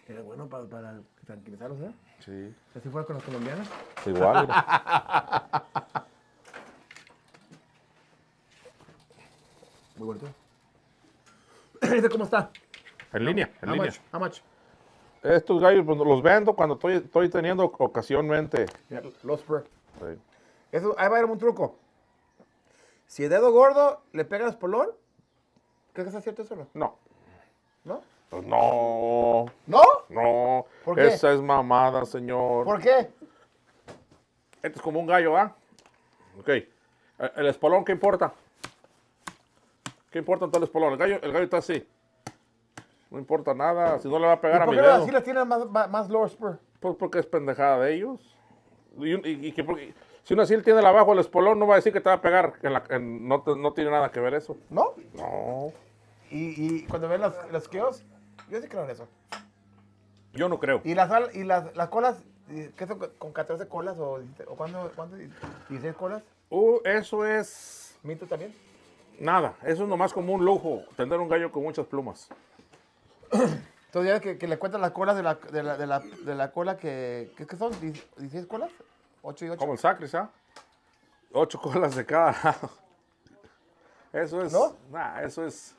Era bueno para, para tranquilizarlos, ¿eh? Sí. ¿Así fuera con los colombianos? Igual. Muy bonito. ¿Este cómo está? En línea, en how línea. Much, how estos gallos pues, los vendo cuando estoy, teniendo ocasionalmente. los ahí va a ir un truco. Si el dedo gordo le pega el espolón, ¿crees que está cierto eso no? No. ¿No? Pues no. ¿No? No. Esa es mamada, señor. ¿Por qué? Esto es como un gallo, ¿ah? Ok. Eh, el espolón, ¿qué importa? ¿Qué importa todo el espolón? el gallo está así. No importa nada, si no le va a pegar a mi ¿Por qué las tienen más, más, spur? Pues porque es pendejada de ellos. Y, si una silla tiene la abajo el espolón, no va a decir que te va a pegar. no, tiene nada que ver eso. ¿No? No. Y, cuando ven las, las yo sí creo en eso. Yo no creo. ¿Y las, y las, colas? ¿Qué son? ¿Con 14 colas o, o cuándo, ¿16 colas? Uh, eso es... ¿Mito también? Nada, eso es nomás como un lujo, tener un gallo con muchas plumas. Todavía que, le cuentan las colas de la, cola que, ¿qué, son? ¿16 colas? ¿8 y Como el Sacris, ¿ah? 8 colas de cada lado. Eso es... ¿No? eso es...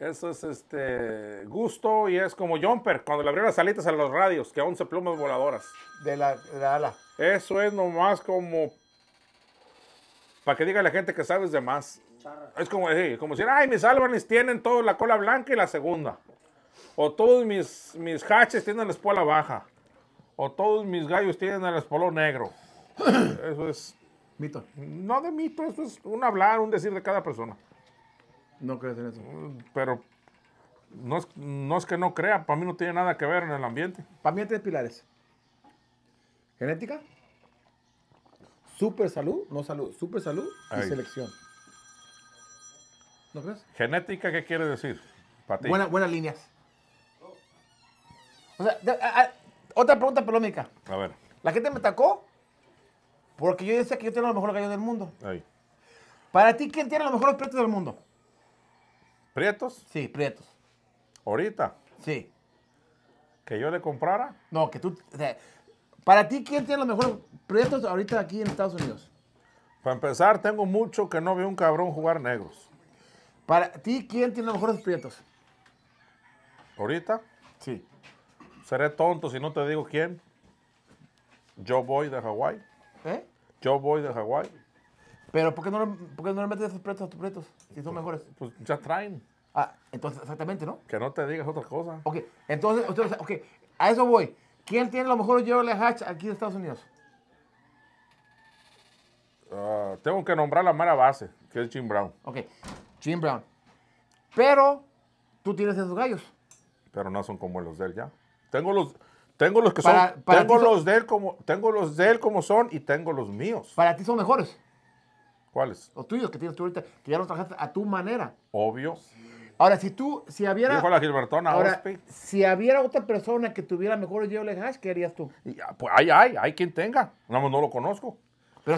Eso es este gusto y es como jumper, cuando le abrió las alitas a los radios, que 11 plumas voladoras. De la, de la ala. Eso es nomás como... Para que diga la gente que sabes de más. Es como decir, como decir, ay, mis álbanes tienen toda la cola blanca y la segunda. O todos mis, mis haches tienen la espuela baja. O todos mis gallos tienen el espolón negro. Eso es. Mito. No de mito, eso es un hablar, un decir de cada persona. No crees en eso. Pero no es, que no crea, para mí no tiene nada que ver en el ambiente. Para mí hay tres pilares. Genética, super salud, no salud, super salud y selección. Genética, ¿qué quiere decir? Para ti. buenas líneas. O sea, otra pregunta polémica A ver. La gente me atacó porque yo decía que yo tenía los mejores gallos del mundo. Para ti, ¿quién tiene los mejores prietos del mundo? ¿Prietos? Sí, prietos. ¿Ahorita? Sí. ¿Que yo le comprara? No, que tú... para ti, ¿quién tiene los mejores prietos ahorita aquí en Estados Unidos? Para empezar, tengo mucho que no veo un cabrón jugar negros. Para ti, ¿quién tiene los mejores prietos? ¿Ahorita? Sí. Seré tonto si no te digo quién. Yo voy de Hawái. ¿Eh? Yo voy de Hawái. Pero ¿por qué no, le metes esos prietos a tus prietos? Si son pues, mejores. Pues ya traen. Ah, entonces, exactamente, ¿no? Que no te digas otra cosa. Ok, entonces, a eso voy. ¿Quién tiene los mejores Chevrolet Hatch aquí de Estados Unidos? Ah, tengo que nombrar la mala base, que es Jim Brown. Ok. Jim Brown. Pero tú tienes esos gallos. Pero no son como los de él ya. Tengo los, tengo los que son. tengo, los de él como, tengo los de él como son y tengo los míos. Para ti son mejores. ¿Cuáles? Los tuyos que tienes tú ahorita, que ya los trajiste a tu manera. Obvio. Ahora, si tú, si hubiera. Dijo la Gilbertona, ahora, Si hubiera otra persona que tuviera mejores Yole ¿qué harías tú? pues hay, hay, hay quien tenga. No, no lo conozco.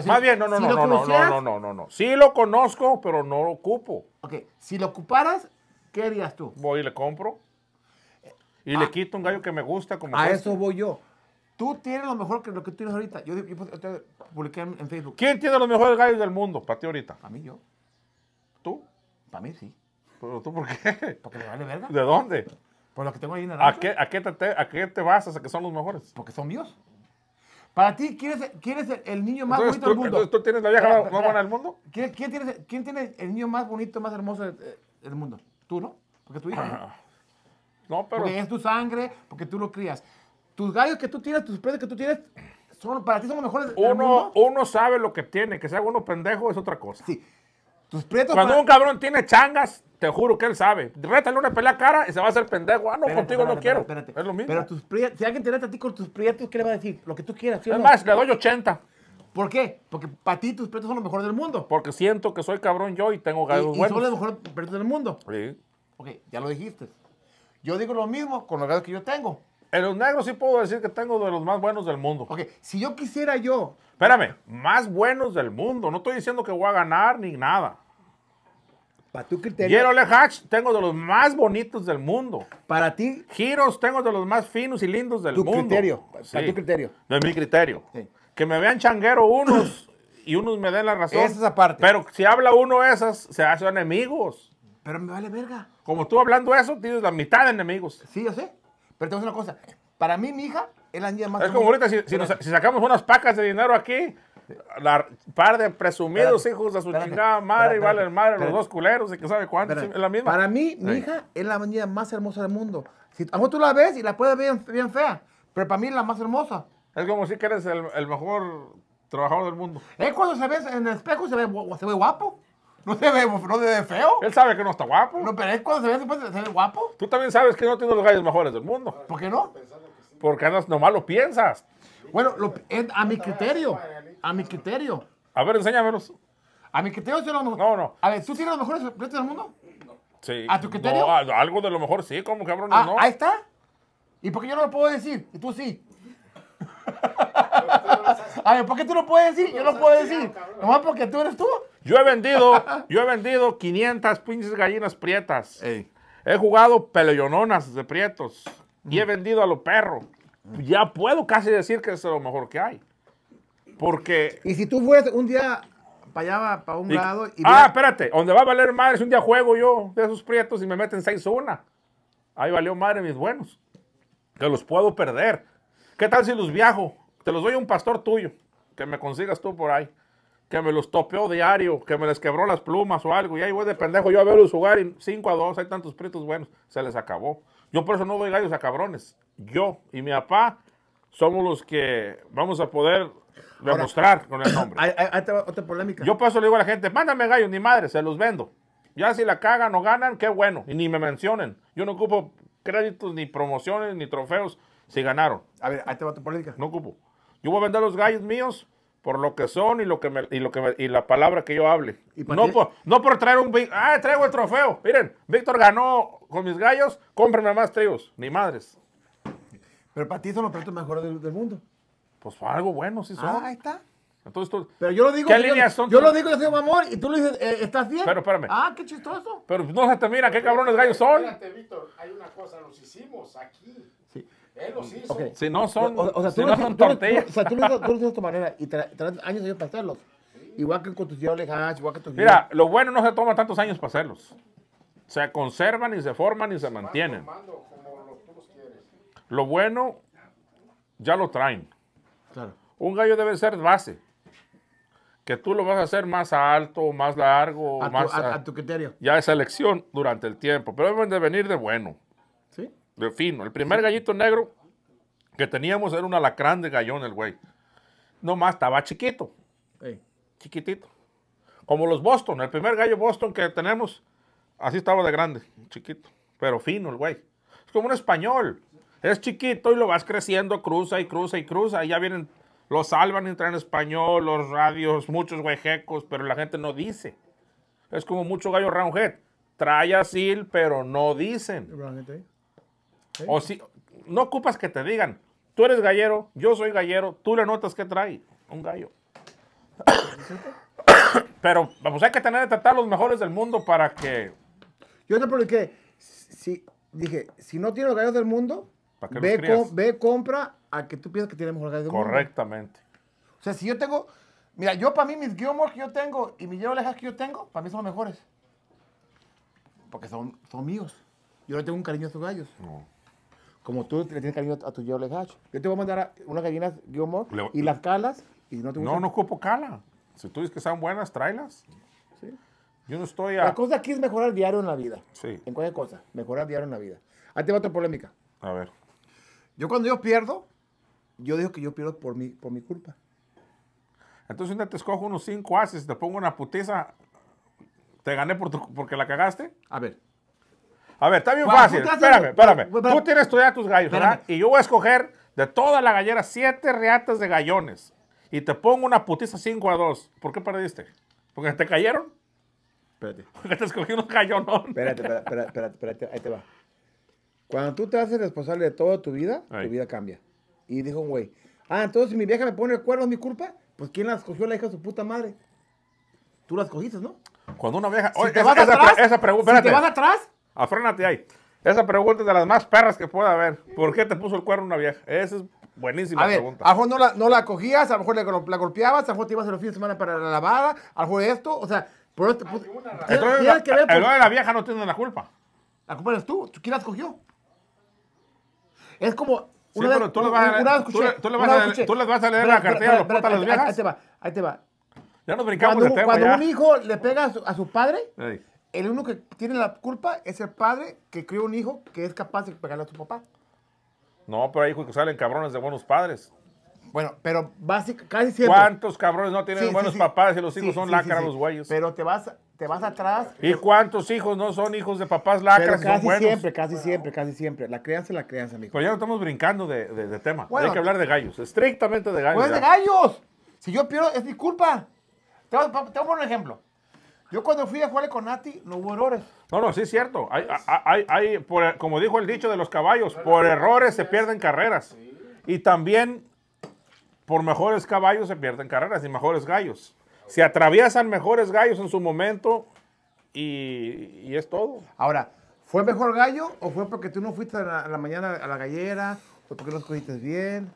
Más bien, no, no, no, no, no, no, no, no, no. Sí lo conozco, pero no lo ocupo. Ok, si lo ocuparas, ¿qué harías tú? Voy y le compro. Y le ah. quito un gallo que me gusta. Como a eso voy yo. Tú tienes lo mejor que lo que tienes ahorita. Yo, yo, te publiqué en, Facebook. ¿Quién tiene los mejores gallos del mundo para ti ahorita? a mí yo. ¿Tú? Para mí sí. ¿Pero tú por qué? Porque me vale verga. ¿De dónde? Por lo que tengo ahí en el ¿A qué, a, qué te, ¿A qué te basas a que son los mejores? Porque son míos. Para ti, ¿quién es, el, niño más bonito del mundo? ¿Tú tienes la vieja más, buena del mundo? ¿Quién, quién, ¿Quién, tiene el niño más bonito, más hermoso del, mundo? Tú, ¿no? Porque tu hija. no, pero... Porque es tu sangre, porque tú lo crías. Tus gallos que tú tienes, tus perros que tú tienes, son, para ti son los mejores del mundo. Uno sabe lo que tiene, que sea uno pendejo es otra cosa. Sí. Tus prietos Cuando un cabrón tiene changas, te juro que él sabe. Rétale una pelea cara y se va a hacer pendejo. Ah, no, contigo no quiero. es lo mismo. Pero tus prietos, si alguien te reta a ti con tus prietos, ¿qué le va a decir? Lo que tú quieras. es más, le doy 80. ¿Por qué? Porque para ti tus prietos son los mejores del mundo. Porque siento que soy cabrón yo y tengo gallos buenos. Y son los mejores prietos del mundo. Sí. Ok, ya lo dijiste. Yo digo lo mismo con los gallos que yo tengo. En los negros sí puedo decir que tengo de los más buenos del mundo. Ok, si yo quisiera yo. Espérame, más buenos del mundo. No estoy diciendo que voy a ganar ni nada. Para tu criterio. Quiero Hatch, tengo de los más bonitos del mundo. Para ti. Giros, tengo de los más finos y lindos del tu Criterio, Para tu criterio. No es mi criterio. Que me vean changuero unos y unos me den la razón. Esa aparte. Pero si habla uno de esas, se hacen enemigos. Pero me vale verga. Como tú hablando eso, tienes la mitad de enemigos. Sí, yo sé. Pero te una cosa. Para mí, mi hija, es la niña más. Es como ahorita, si, si, sacamos unas pacas de dinero aquí, la, par de presumidos hijos de su chingada madre, y vale el madre, los dos culeros y que sabe cuántos, es la misma. Para mí, mi hija es la niña más hermosa del mundo. Si, a tú la ves y la puedes ver bien, fea, pero para mí es la más hermosa. Es como si que eres el, mejor trabajador del mundo. Es eh, cuando se ve en el espejo se ve, se ve guapo. No se, ve, no feo. Él sabe que no está guapo. No, pero es cuando se ve guapo. Tú también sabes que no tengo los gallos mejores del mundo. ¿Por qué no? Porque andas nomás lo piensas. Bueno, a mi criterio. A mi criterio. A ver, enséñamelos. A mi criterio, yo no. No, no. A ver, ¿tú tienes los mejores Prietos del mundo? Sí. ¿A tu criterio? algo de lo mejor sí, como cabrón, ah, no. Ahí está. ¿Y por qué yo no lo puedo decir? Y tú sí. A ver, ¿por qué tú lo puedes decir? Yo no puedo decir. Nomás porque tú eres tú. Yo he vendido, yo he vendido 500 pinches gallinas prietas. He jugado peleononas de prietos. Y he vendido a los perros. Ya puedo casi decir que es lo mejor que hay. Porque. Y si tú fueras un día para allá, para un lado. Y ah, espérate, donde va a valer madre si un día juego yo de esos prietos y me meten 6 una. Ahí valió madre mis buenos. Que los puedo perder. ¿Qué tal si los viajo? Te los doy a un pastor tuyo. Que me consigas tú por ahí. Que me los topeó diario. Que me les quebró las plumas o algo. Y ahí voy de pendejo yo a verlos jugar y 5 a 2. Hay tantos prietos buenos. Se les acabó. Yo por eso no doy gallos a cabrones. Yo y mi papá somos los que vamos a poder mostrar con el nombre. Hay, hay, otra polémica. Yo paso eso le digo a la gente, mándame gallos, ni madres, se los vendo. Ya si la cagan o ganan, qué bueno. Y ni me mencionen. Yo no ocupo créditos, ni promociones, ni trofeos si ganaron. A ver, ahí te va tu política. No ocupo. Yo voy a vender los gallos míos por lo que son y lo que me, y lo que y la palabra que yo hable. no, por, traer un ah, traigo el trofeo. Miren, Víctor ganó con mis gallos, cómprenme más trigos, ni madres. Pero para ti son los platos mejores del mundo. Pues algo bueno, sí son. Ah, ahí está. Entonces pero yo lo digo, ¿qué yo, líneas son? Yo lo digo, yo soy amor, y tú lo dices, eh, ¿estás bien? Pero espérame. Ah, qué chistoso. Pero no se te mira, qué cabrones gallos son. Espérate, Víctor, hay una cosa, los hicimos aquí. Sí. Él eh, los hizo. Si no son, o, sea, si tú no son tortillas. o sea, tú lo, dices de tu manera y te, años años para hacerlos. Igual que con tus Yole igual que tus Mira, lo bueno no se toma tantos años para hacerlos. Se conservan y se forman y se, mantienen. lo bueno ya lo traen. Un gallo debe ser base. Que tú lo vas a hacer más alto, más largo, más. a, tu criterio. Ya es elección durante el tiempo. Pero deben de venir de bueno. Sí. De fino. El primer gallito negro que teníamos era un alacrán de gallón, el güey. Nomás estaba chiquito. Chiquitito. Como los Boston. El primer gallo Boston que tenemos, así estaba de grande. Chiquito. Pero fino el güey. Es como un español. Es chiquito y lo vas creciendo, cruza y cruza y cruza. ya vienen, lo salvan, entra en español, los radios, muchos huejecos, pero la gente no dice. Es como mucho gallo roundhead. Trae asil, pero no dicen. ¿eh? O si, no ocupas que te digan, tú eres gallero, yo soy gallero, tú le notas que trae un gallo. pero vamos, pues, hay que tener que tratar los mejores del mundo para que... Yo te pregunté, si, dije, si no tiene los gallos del mundo, ve, compra a que tú piensas que tiene mejor gallo Correctamente. O sea, si yo tengo. Mira, yo para mí mis Gilmore que yo tengo y mis Jerry que yo tengo, para mí son mejores. Porque son, son míos. Yo no tengo un cariño a esos gallos. Como tú le tienes cariño a tu Jerry Yo te voy a mandar una unas gallinas Gilmore y las calas y no No, no ocupo cala. Si tú dices que son buenas, tráelas. Sí. Yo no estoy a... La cosa aquí es mejorar el diario en la vida. Sí. En cualquier cosa. Mejorar el diario en la vida. Ahí te va otra polémica. A ver. Yo cuando yo pierdo, yo digo que yo pierdo por mi, por mi culpa. Entonces un te escojo unos cinco ases, te pongo una putiza, te gané porque la cagaste. A ver. A ver, está bien fácil. Espérame, espérame. Tú tienes todavía tus gallos, ¿verdad? Y yo voy a escoger de toda la gallera siete reatas de gallones. Y te pongo una putiza 5 a 2. ¿Por qué perdiste? ¿Porque te cayeron? Espérate. Porque te escogí unos gallonón. espérate, espérate, espérate, espérate. Ahí te va. Cuando tú te haces responsable de toda tu vida, tu vida cambia. Y dijo un güey, ah, entonces si mi vieja me pone el cuerno es mi culpa, pues ¿quién la escogió la hija de su puta madre? Tú la escogiste, ¿no? Cuando una vieja... Si Oye, te vas atrás, esa, Si te vas atrás... Afrénate ahí. Esa pregunta es de las más perras que pueda haber. ¿Por qué te puso el cuerno una vieja? Esa es buenísima pregunta. A lo mejor no la, cogías, a lo mejor la, golpeabas, a lo mejor te ibas a los fines de semana para la lavada, a lo mejor esto, o sea... Por, te entonces, la, que la vieja no tiene la culpa. La culpa eres tú. ¿Quién la escogió? Es como. Una tú le vas, a leer la cartera a los putas las viejas. Ahí te va, ahí te va. Ya nos brincamos cuando, tema, Cuando un hijo le pega a su, padre, el único que tiene la culpa es el padre que crió un hijo que es capaz de pegarle a su papá. No, pero hay hijos que salen cabrones de buenos padres. Bueno, pero básicamente casi siempre. ¿Cuántos cabrones no tienen buenos papás y los hijos son lacras los güeyes? Pero te vas te vas atrás. ¿Y cuántos hijos no son hijos de papás lacras? casi siempre, casi siempre, casi siempre. La crianza la crianza, amigo. pues ya no estamos brincando de, tema. Hay que hablar de gallos, estrictamente de gallos. ¡Pues de gallos! Si yo pierdo, es mi culpa. Te voy a poner un ejemplo. Yo cuando fui a jugar con Nati, no hubo errores. No, no, sí es cierto. Hay, hay, hay por, como dijo el dicho de los caballos, por errores se pierden carreras. Y también por mejores caballos se pierden carreras y mejores gallos. Se atraviesan mejores gallos en su momento y, y es todo. Ahora, ¿fue mejor gallo o fue porque tú no fuiste a la, mañana a la gallera? ¿O porque no escogiste bien?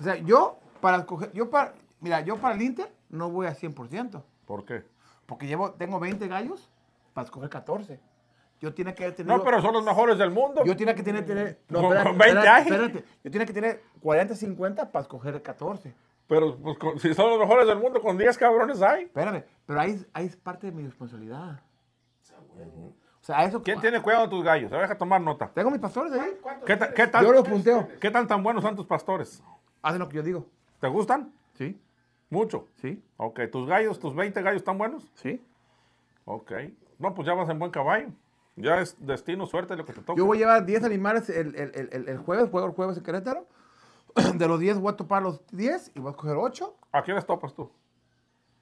O sea, yo para yo para, mira, yo para el Inter no voy a 100%. ¿Por qué? Porque llevo, tengo 20 gallos para escoger 14. Yo tiene que tener. No, pero son los mejores del mundo. Yo tiene que tener. con, 20 yo tiene que tener 40, 50 para escoger 14. Pero pues, si son los mejores del mundo, con 10 cabrones hay. Espérame, pero ahí, es parte de mi responsabilidad. Ah, o sea, eso, ¿Quién tiene cuidado de tus gallos? Deja tomar nota. Tengo mis pastores ahí. ¿Qué, yo los punteo. ¿Qué tan tan buenos son tus pastores? Hacen lo que yo digo. ¿Te gustan? Sí. ¿Mucho? Sí. Ok, ¿tus gallos, tus 20 gallos están buenos? Sí. Ok. No, pues ya vas en buen caballo. Ya es destino, suerte lo que te toca. Yo voy a llevar 10 animales el, el, el, el jueves, juego el jueves en Querétaro. de los 10 voy a topar los 10 y voy a coger 8. ¿A quiénes topas tú?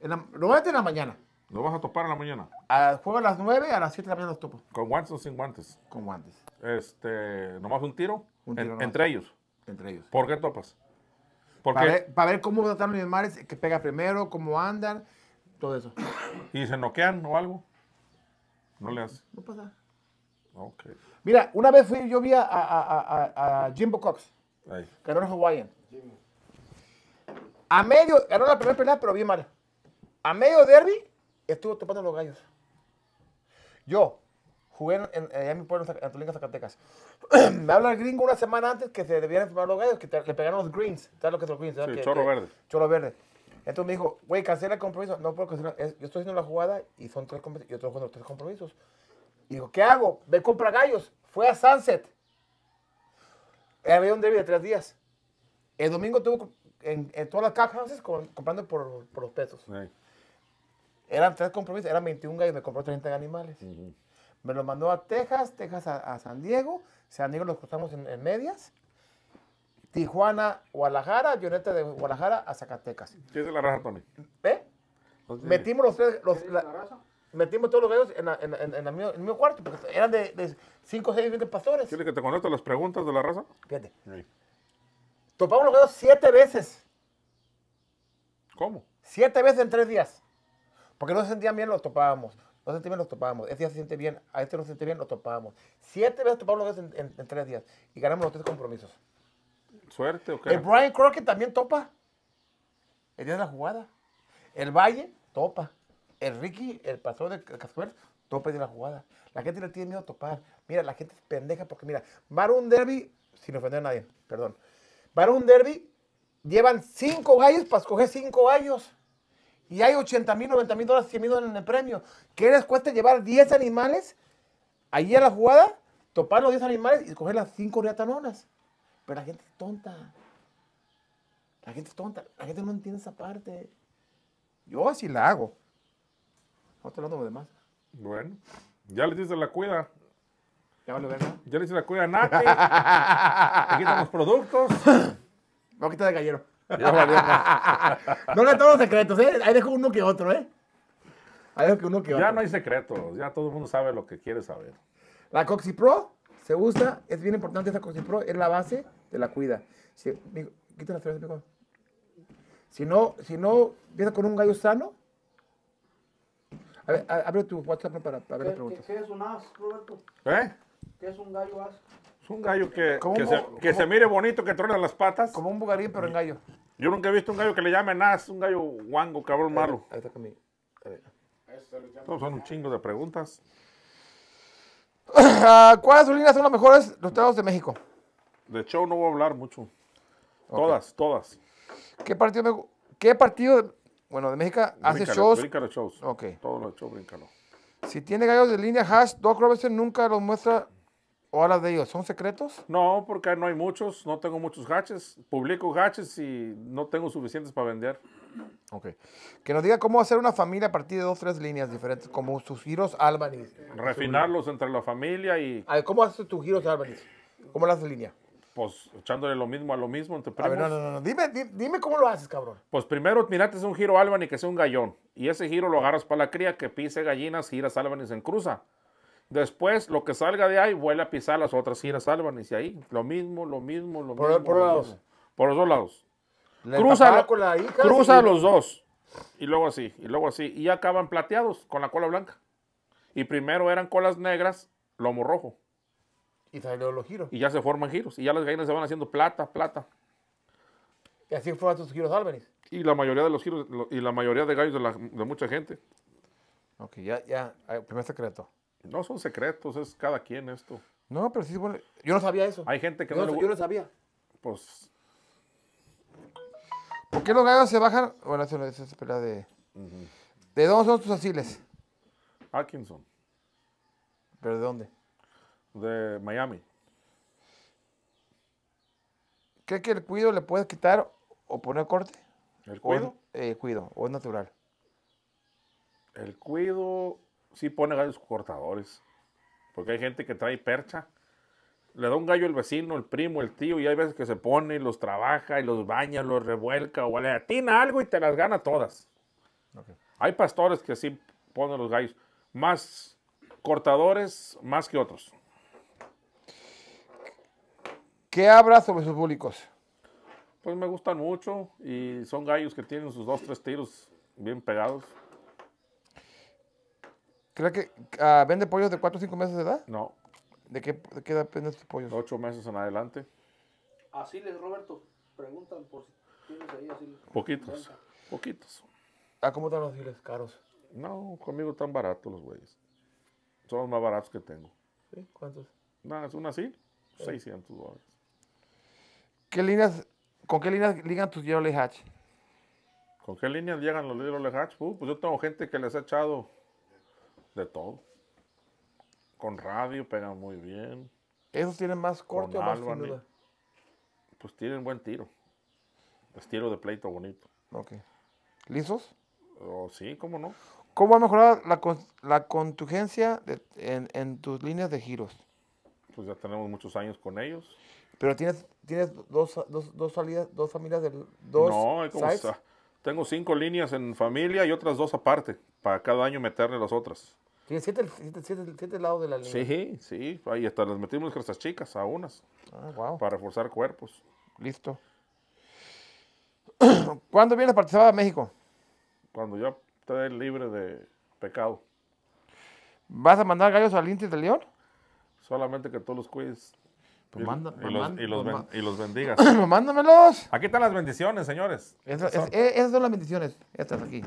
lo voy a hacer en la mañana. ¿Lo vas a topar en la mañana? A, juego a las 9, a las 7 de la mañana los topo. ¿Con guantes o sin guantes? Con guantes. Este, ¿Nomás un tiro? Un tiro entre ellos. Entre ellos. ¿Por qué topas? Para, ver, cómo ver cómo tratan los animales, que pega primero, cómo andan, todo eso. ¿Y se noquean o algo? No le hace. No pasa. Ok. Mira, una vez yo vi a, a Jimbo Cox. Que Ganó los Hawaiian. A medio, ganó la primera pelea, pero bien mal. A medio derby, estuvo topando los gallos. Yo jugué en, mi pueblo, en Tolinga, Zacatecas. Me habla el gringo una semana antes que se debían tomar los gallos, que le pegaron los greens. ¿Sabes lo que son los greens? que, verde. verde. Entonces me dijo, güey, cancela el compromiso. No puedo cancelar. yo estoy haciendo la jugada y son tres compromisos. Yo estoy jugando tres compromisos. Y digo, ¿qué hago? Ve, compra gallos. Fue a Sunset había un débil de tres días. El domingo tuvo en, en todas las cajas comprando por, los pesos. Eran tres compromisos, eran 21 y me compró 30 animales. Me lo mandó a Texas, Texas a, San Diego, San Diego los cortamos en, medias. Tijuana, Guadalajara, Yoneta de Guadalajara a Zacatecas. ¿Qué es la raza, Tony? ¿Eh? Metimos los la raza? metimos todos los gallos en, en, en el cuarto, porque eran de 5, 6, 20 pastores. ¿Quieres que te conozco las preguntas de la raza? Fíjate. Topamos los gallos siete veces. ¿Cómo? Siete veces en tres días. Porque no se sentían bien, los topábamos. No se sentían bien, los topábamos. Este día se siente bien, a este no se siente bien, los topábamos. Siete veces topamos los gallos en, tres días. Y ganamos los tres compromisos. ¿Suerte o okay. qué? El Brian Crockett también topa. El día de la jugada. El Valle topa el Ricky, el pastor de Casper, tope de la jugada. La gente le tiene miedo a topar. Mira, la gente es pendeja porque, mira, van un derby, sin ofender a nadie, perdón. Van un derby, llevan cinco gallos para escoger cinco gallos. Y hay 80 mil, 90 mil dólares, 100 mil dólares en el premio. ¿Qué les cuesta llevar 10 animales ahí a la jugada, topar los 10 animales y escoger las cinco reatanonas? Pero la gente es tonta. La gente es tonta. La gente no entiende esa parte. Yo así la hago más. Bueno, ya le dices la cuida. Ya vale, Ya le hice la cuida a Nate. Aquí estamos productos. quitar de gallero. no le todos los secretos, ¿eh? Ahí dejo uno que otro, ¿eh? Ahí dejo que uno que ya otro. Ya no hay secretos. Ya todo el mundo sabe lo que quiere saber. La Coxy Pro se usa. Es bien importante esa Coxy Pro. Es la base de la cuida. Si, quita las tres, Si no, si no, empieza con un gallo sano a ver, abre tu WhatsApp para, ver preguntas. ¿Qué, es un as, Roberto? ¿Eh? ¿Qué es un gallo as? Es un gallo que, que, se, mire bonito, que truena las patas. Como un bugarín, pero en gallo. Yo nunca he visto un gallo que le llame as, un gallo guango, cabrón malo. Ahí está conmigo. A son un chingo de preguntas. Ah, ¿Cuáles líneas son las mejores teados de México? De show no voy a hablar mucho. Todas, todas. ¿Qué partido, me, ¿Qué partido bueno, de México hace brincalo, shows. Brincalo shows. Okay. Todos los shows, brincalo. Si tiene gallos de línea hash, Doc Robertson nunca los muestra o habla de ellos. ¿Son secretos? No, porque no hay muchos. No tengo muchos hatches. Publico hatches y no tengo suficientes para vender. Ok. Que nos diga cómo hacer una familia a partir de dos, tres líneas diferentes, como sus giros Albanese. Refinarlos entre la familia y... A ver, ¿cómo haces tus giros Albanese? ¿Cómo las línea? pues echándole lo mismo a lo mismo no, no, no, dime, cómo lo haces, cabrón. Pues primero, mirate, es un giro y que sea un gallón. Y ese giro lo agarras para la cría, que pise gallinas, giras y se cruza. Después, lo que salga de ahí, vuelve a pisar las otras giras Albany. Y ahí, lo mismo, lo mismo, lo mismo. Por los lados. Por los dos lados. cruza, cruza los dos. Y luego así, y luego así. Y acaban plateados con la cola blanca. Y primero eran colas negras, lomo rojo. Y salieron los giros. Y ya se forman giros. Y ya las gallinas se van haciendo plata, plata. Y así fueron tus giros Álvarez. Y la mayoría de los giros, y la mayoría de gallos de, mucha gente. Ok, ya, ya, primer secreto. No son secretos, es cada quien esto. No, pero sí, bueno, yo no sabía eso. Hay gente que no, no Yo no sabía. Pues... ¿Por qué los gallos se bajan? Bueno, eso es dice pelea de... ¿De dónde son tus asiles? Atkinson. ¿Pero de dónde? de Miami. ¿Cree que el cuido le puedes quitar o poner corte? ¿El cuido? El eh, cuido, o es natural. El cuido sí pone gallos cortadores. Porque hay gente que trae percha. Le da un gallo el vecino, el primo, el tío, y hay veces que se pone, y los trabaja, y los baña, los revuelca, o le atina algo y te las gana todas. Hay pastores que sí ponen los gallos. Más cortadores, más que otros. ¿Qué habrá sobre sus públicos? Pues me gustan mucho y son gallos que tienen sus dos, tres tiros bien pegados. ¿Cree que ah, vende pollos de cuatro o cinco meses de edad? No. ¿De qué, qué edad venden estos pollos? 8 meses en adelante. Así les, Roberto. Preguntan por si tienes ahí así. Poquitos, poquitos. ¿Ah, cómo están los giles caros? No, conmigo están baratos los güeyes. Son los más baratos que tengo. ¿Sí? ¿Cuántos? Nada, es una así, 600 dólares. ¿Con qué líneas ligan tus Yole Hatch? ¿Con qué líneas llegan los Little Hatch? Uh, pues yo tengo gente que les ha echado de todo. Con radio pegan muy bien. ¿Esos tienen más corte o más largo? Pues tienen buen tiro. Es tiro de pleito bonito. ¿Lizos? ¿Lisos? Oh, sí, cómo no. ¿Cómo ha mejorado la, contingencia en tus líneas de giros? Pues ya tenemos muchos años con ellos. Pero tienes, tienes dos, dos, dos salidas, dos familias del dos. No, como está. tengo cinco líneas en familia y otras dos aparte, para cada año meterle las otras. Tienes siete, siete, siete, siete lados de la línea. Sí, sí, ahí hasta las metimos con estas chicas, a unas. Ah, wow. Para reforzar cuerpos. Listo. ¿Cuándo vienes a participar a México? Cuando yo esté libre de pecado. ¿Vas a mandar gallos al Inti de León? Solamente que todos los cuides. Pues pues y, los, pues bendiga mándamelos. Aquí están las bendiciones, señores. esas son las bendiciones. Estas aquí.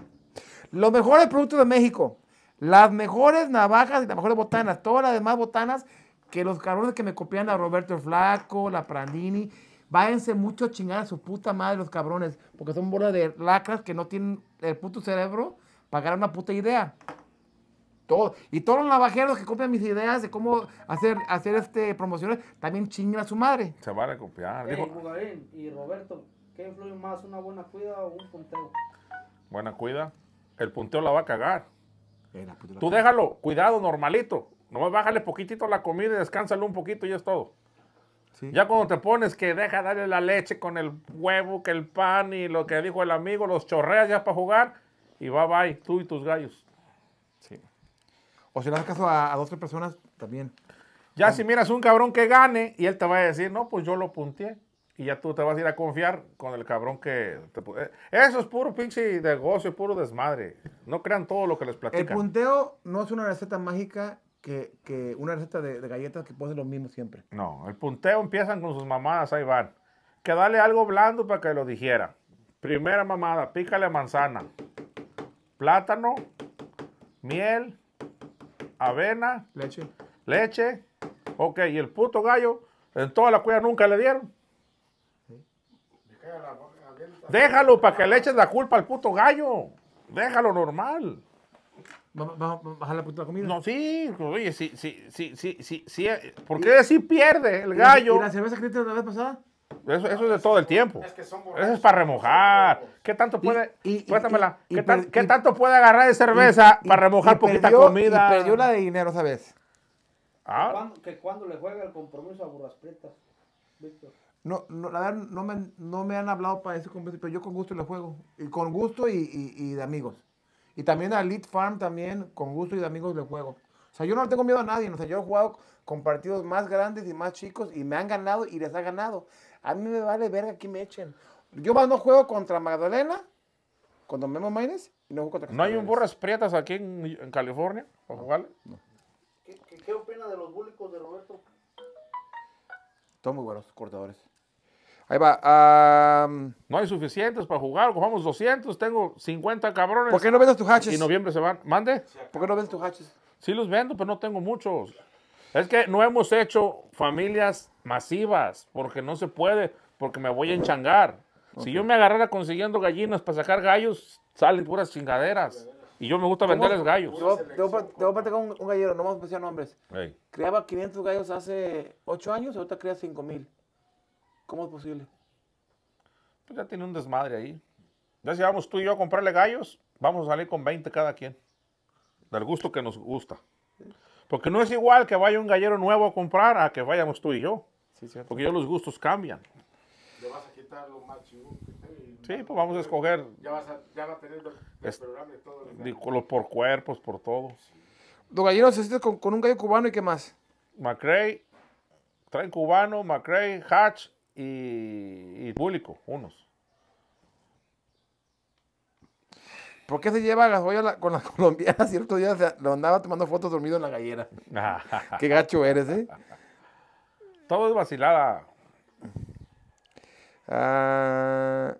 Los mejores productos de México. Las mejores navajas y las mejores botanas. Todas las demás botanas que los cabrones que me copian a Roberto Flaco, la Prandini. Váyanse mucho a chingar a su puta madre los cabrones. Porque son bolas de lacras que no tienen el puto cerebro para ganar una puta idea. Y todos los navajeros que copian mis ideas de cómo hacer, hacer este promociones, también chingan a su madre. Se van a copiar. y Roberto, ¿qué influye más, una buena cuida o un punteo? Buena cuida. El punteo la va a cagar. Eh, tú déjalo, cuidado, normalito. No bájale poquitito la comida y descánsalo un poquito y es todo. Ya cuando te pones que deja darle la leche con el huevo, que el pan y lo que dijo el amigo, los chorreas ya para jugar y va bye, tú y tus gallos. Sí. O si le das caso a, o tres personas, también. Ya si miras un cabrón que gane y él te va a decir, no, pues yo lo punteé. Y ya tú te vas a ir a confiar con el cabrón que... Te... Eh, eso es puro pinche negocio, puro desmadre. No crean todo lo que les platican. El punteo no es una receta mágica que, una receta de, galletas que ponen lo mismo siempre. No, el punteo empiezan con sus mamadas, ahí van. Que dale algo blando para que lo dijera. Primera mamada, pícale a manzana, plátano, miel, avena. Leche. Leche. Ok, y el puto gallo, en toda la cueva nunca le dieron. Déjalo para que le eches la culpa al puto gallo. Déjalo normal. ¿Bajar la puta comida? No, sí, oye, si si si si si ¿Por qué si pierde el gallo? ¿Y la cerveza que te la vez pasada? Eso, eso es de todo el tiempo. eso es para remojar. ¿Qué tanto puede, ¿qué, tanto puede agarrar de cerveza para remojar poquita comida? Y perdió la de dinero, ¿sabes? ¿Ah? ¿Cuándo, que cuando le juega el compromiso a Burras Víctor. No, no, la verdad, no me, no me han hablado para ese compromiso, pero yo con gusto le juego. Y con gusto y, de amigos. Y también a Lead Farm también, con gusto y de amigos le juego. O sea, yo no tengo miedo a nadie. yo he jugado con partidos más grandes y más chicos y me han ganado y les ha ganado. A mí me vale verga que me echen. Yo más no juego contra Magdalena, cuando Memo Maines, y no juego contra ¿No hay un Borras prietas aquí en, California para jugarle? ¿Qué, opina de los búlicos de Roberto? Todos muy buenos cortadores. Ahí va. no hay suficientes para jugar. Cojamos 200. Tengo 50 cabrones. ¿Por qué no vendes tus hatches? Y en noviembre se van. ¿Mande? ¿Por qué no vendes tus hatches? Sí los vendo, pero no tengo muchos. Es que no hemos hecho familias masivas, porque no se puede, porque me voy a enchangar. Si yo me agarrara consiguiendo gallinas para sacar gallos, salen puras chingaderas. Y yo me gusta venderles gallos. Yo, te voy a platicar un, un, gallero, no vamos a decir nombres. Creaba 500 gallos hace 8 años, ahorita crea 5000. ¿Cómo es posible? Pues ya tiene un desmadre ahí. Ya si vamos tú y yo a comprarle gallos, vamos a salir con 20 cada quien. Del gusto que nos gusta. Porque no es igual que vaya un gallero nuevo a comprar a que vayamos tú y yo. Porque los gustos cambian. Le vas a quitar lo más chingón Sí, pues vamos a escoger. Ya, va a tener el programa de todo. Los por cuerpos, por todo. Los Gallero, se con, con un gallo cubano y qué más. McRae, traen cubano, McRae, Hatch y, público, unos. ¿Por qué se lleva a bolas con las colombianas? Cierto día lo andaba tomando fotos dormido en la gallera. qué gacho eres, ¿eh? Todo es vacilada. Ah.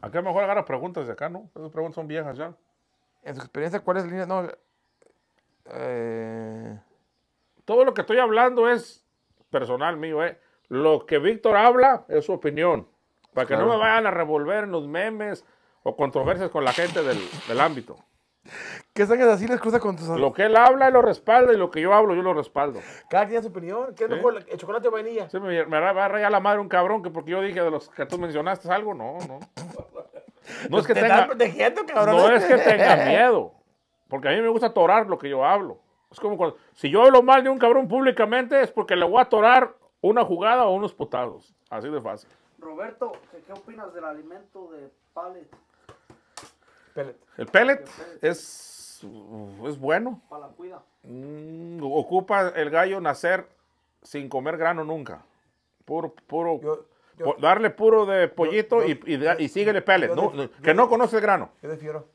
Acá mejor agarra preguntas de acá, ¿no? Esas preguntas son viejas ya. En su experiencia, ¿cuál es la línea? No. Eh. Todo lo que estoy hablando es personal mío, ¿eh? Lo que Víctor habla es su opinión. Para que no me vayan a revolver los memes o controversias con la gente del ámbito que saques así les cruza con tus Lo que él habla, él lo respalda y lo que yo hablo, yo lo respaldo. Cada quien tiene su opinión. ¿Qué es el chocolate o vainilla? Sí, me, va a rayar la madre un cabrón que porque yo dije de los que tú mencionaste algo, no, no. No es que tenga. miedo. Porque a mí me gusta torar lo que yo hablo. Es como cuando. Si yo hablo mal de un cabrón públicamente, es porque le voy a torar una jugada o unos potados. Así de fácil. Roberto, ¿qué, qué opinas del alimento de Palet? El pellet, es, es bueno. Para mm, ocupa el gallo nacer sin comer grano nunca. Puro, puro. darle puro de pollito y, y, y, síguele pellet. que no conoce el grano. Yo defiero.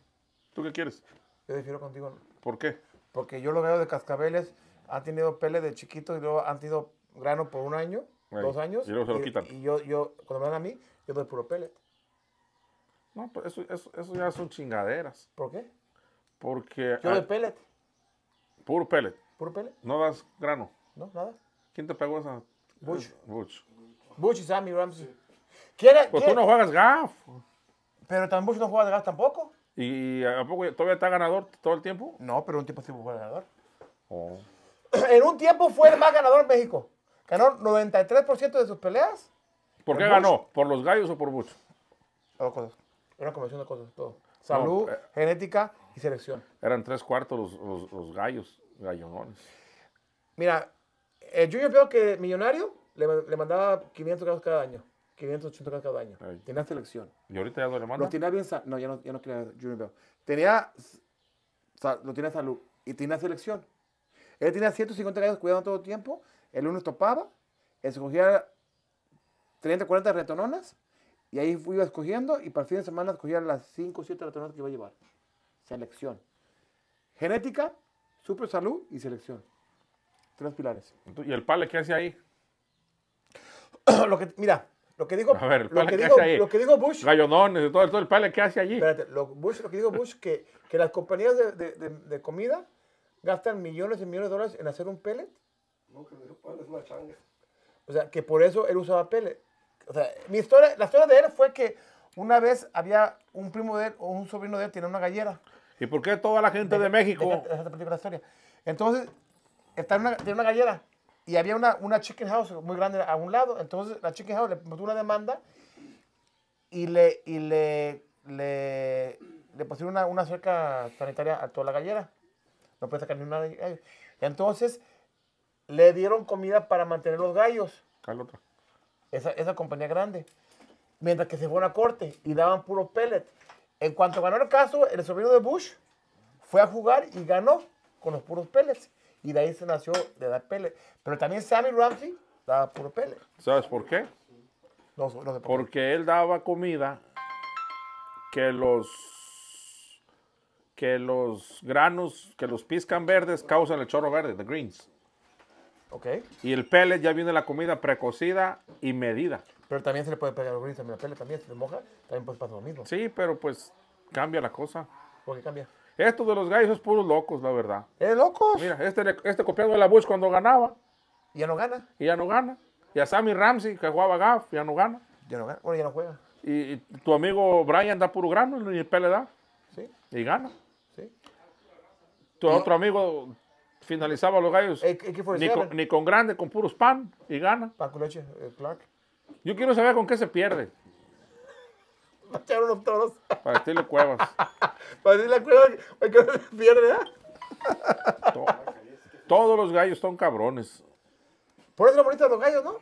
¿Tú qué quieres? Yo defiero contigo. ¿Por qué? Porque yo lo veo de cascabeles. Han tenido pellet de chiquito y luego han tenido grano por un año, dos años. Y luego se lo quitan. Y yo, yo, cuando me dan a mí, yo doy puro pellet. No, pero pues eso, eso, eso ya son chingaderas. ¿Por qué? Porque. Yo de pellet. Puro pellet. ¿Puro pellet? No das grano. No, nada. ¿Quién te pegó esa? Butch. Butch. Butch y Sammy Ramsey. ¿Quién, pues tú no juegas GAF. Pero también Bush no juega GAF tampoco. ¿Y a poco todavía está ganador todo el tiempo? No, pero un tiempo sí fue ganador. Oh. En un tiempo fue el más ganador en México. Ganó 93% de sus peleas. ¿Por qué ganó? ¿Por los gallos o por Butch? Una combinación de cosas, todo. Salud, eh, genética y selección. Eran tres cuartos los, los, gallos, gallonones. Mira, el eh, yo veo que Millonario le, le mandaba 500 grados cada año. 580 cada año. Tenía selección. ¿Y ahorita ya no le manda? tenía bien No, ya no, ya no tenía Junior Bell. Tenía. lo tenía salud. Y tenía selección. Él tenía 150 gallos cuidando todo el tiempo. El uno estopaba. Él se cogía 30, 40 retononas. Y ahí iba escogiendo y para el fin de semana escogía las 5 o 7 alternativas que iba a llevar. Selección. Genética, super salud y selección. Tres pilares. ¿Y el PALE qué hace ahí? mira, lo que digo, a ver, lo, que, digo, lo Bush. Gallonones, todo, todo el PALE ¿qué hace allí. Espérate, lo, que digo Bush, que, que las compañías de, de, comida gastan millones y millones de dólares en hacer un pellet. No, que el PALE es una changa. O sea, que por eso él usaba pellet o sea, mi historia, la historia de él fue que una vez había un primo de él o un sobrino de él tenía una gallera. ¿Y por qué toda la gente de, México? Esa es la historia. Entonces, tenía una, una gallera y había una, una chicken house muy grande a un lado. Entonces, la chicken house le puso una demanda y le, y le, le, pusieron una, una cerca sanitaria a toda la gallera. No puede sacar ni de Entonces, le dieron comida para mantener los gallos. Calota esa, compañía grande. Mientras que se fue a una corte y daban puro pellet. En cuanto ganó el caso, el sobrino de Bush fue a jugar y ganó con los puros pellets. Y de ahí se nació de dar pellets. Pero también Sammy Ramsey daba puro pellet. ¿Sabes por qué? No, Porque él daba comida que los que los granos, que los piscan verdes causan el chorro verde, the greens. Okay. Y el pellet ya viene la comida precocida y medida. Pero también se le puede pegar gris también. el pellet también, si se moja, también puede pasar lo mismo. Sí, pero pues cambia la cosa. ¿Por qué cambia? Esto de los gallos es puros locos, la verdad. ¿Es ¿Eh, locos? Mira, este, este copiado de la Bush cuando ganaba. ¿Y ya no gana? Y ya no gana. Y a Sammy Ramsey, que jugaba GAF, ya no gana. Ya no gana. Bueno, ya no juega. Y, tu amigo Brian da puro grano y el pele da. Sí. Y gana. Sí. Tu otro amigo finalizaba los gallos. Eh, ni, con, con, grande, con puros pan y gana. Eh, Yo quiero saber con qué se pierde. los todos Para decirle Cuevas. Para decirle Cuevas, que qué se pierde, ¿eh? todos los gallos son cabrones. Por eso lo bonito los gallos, ¿no?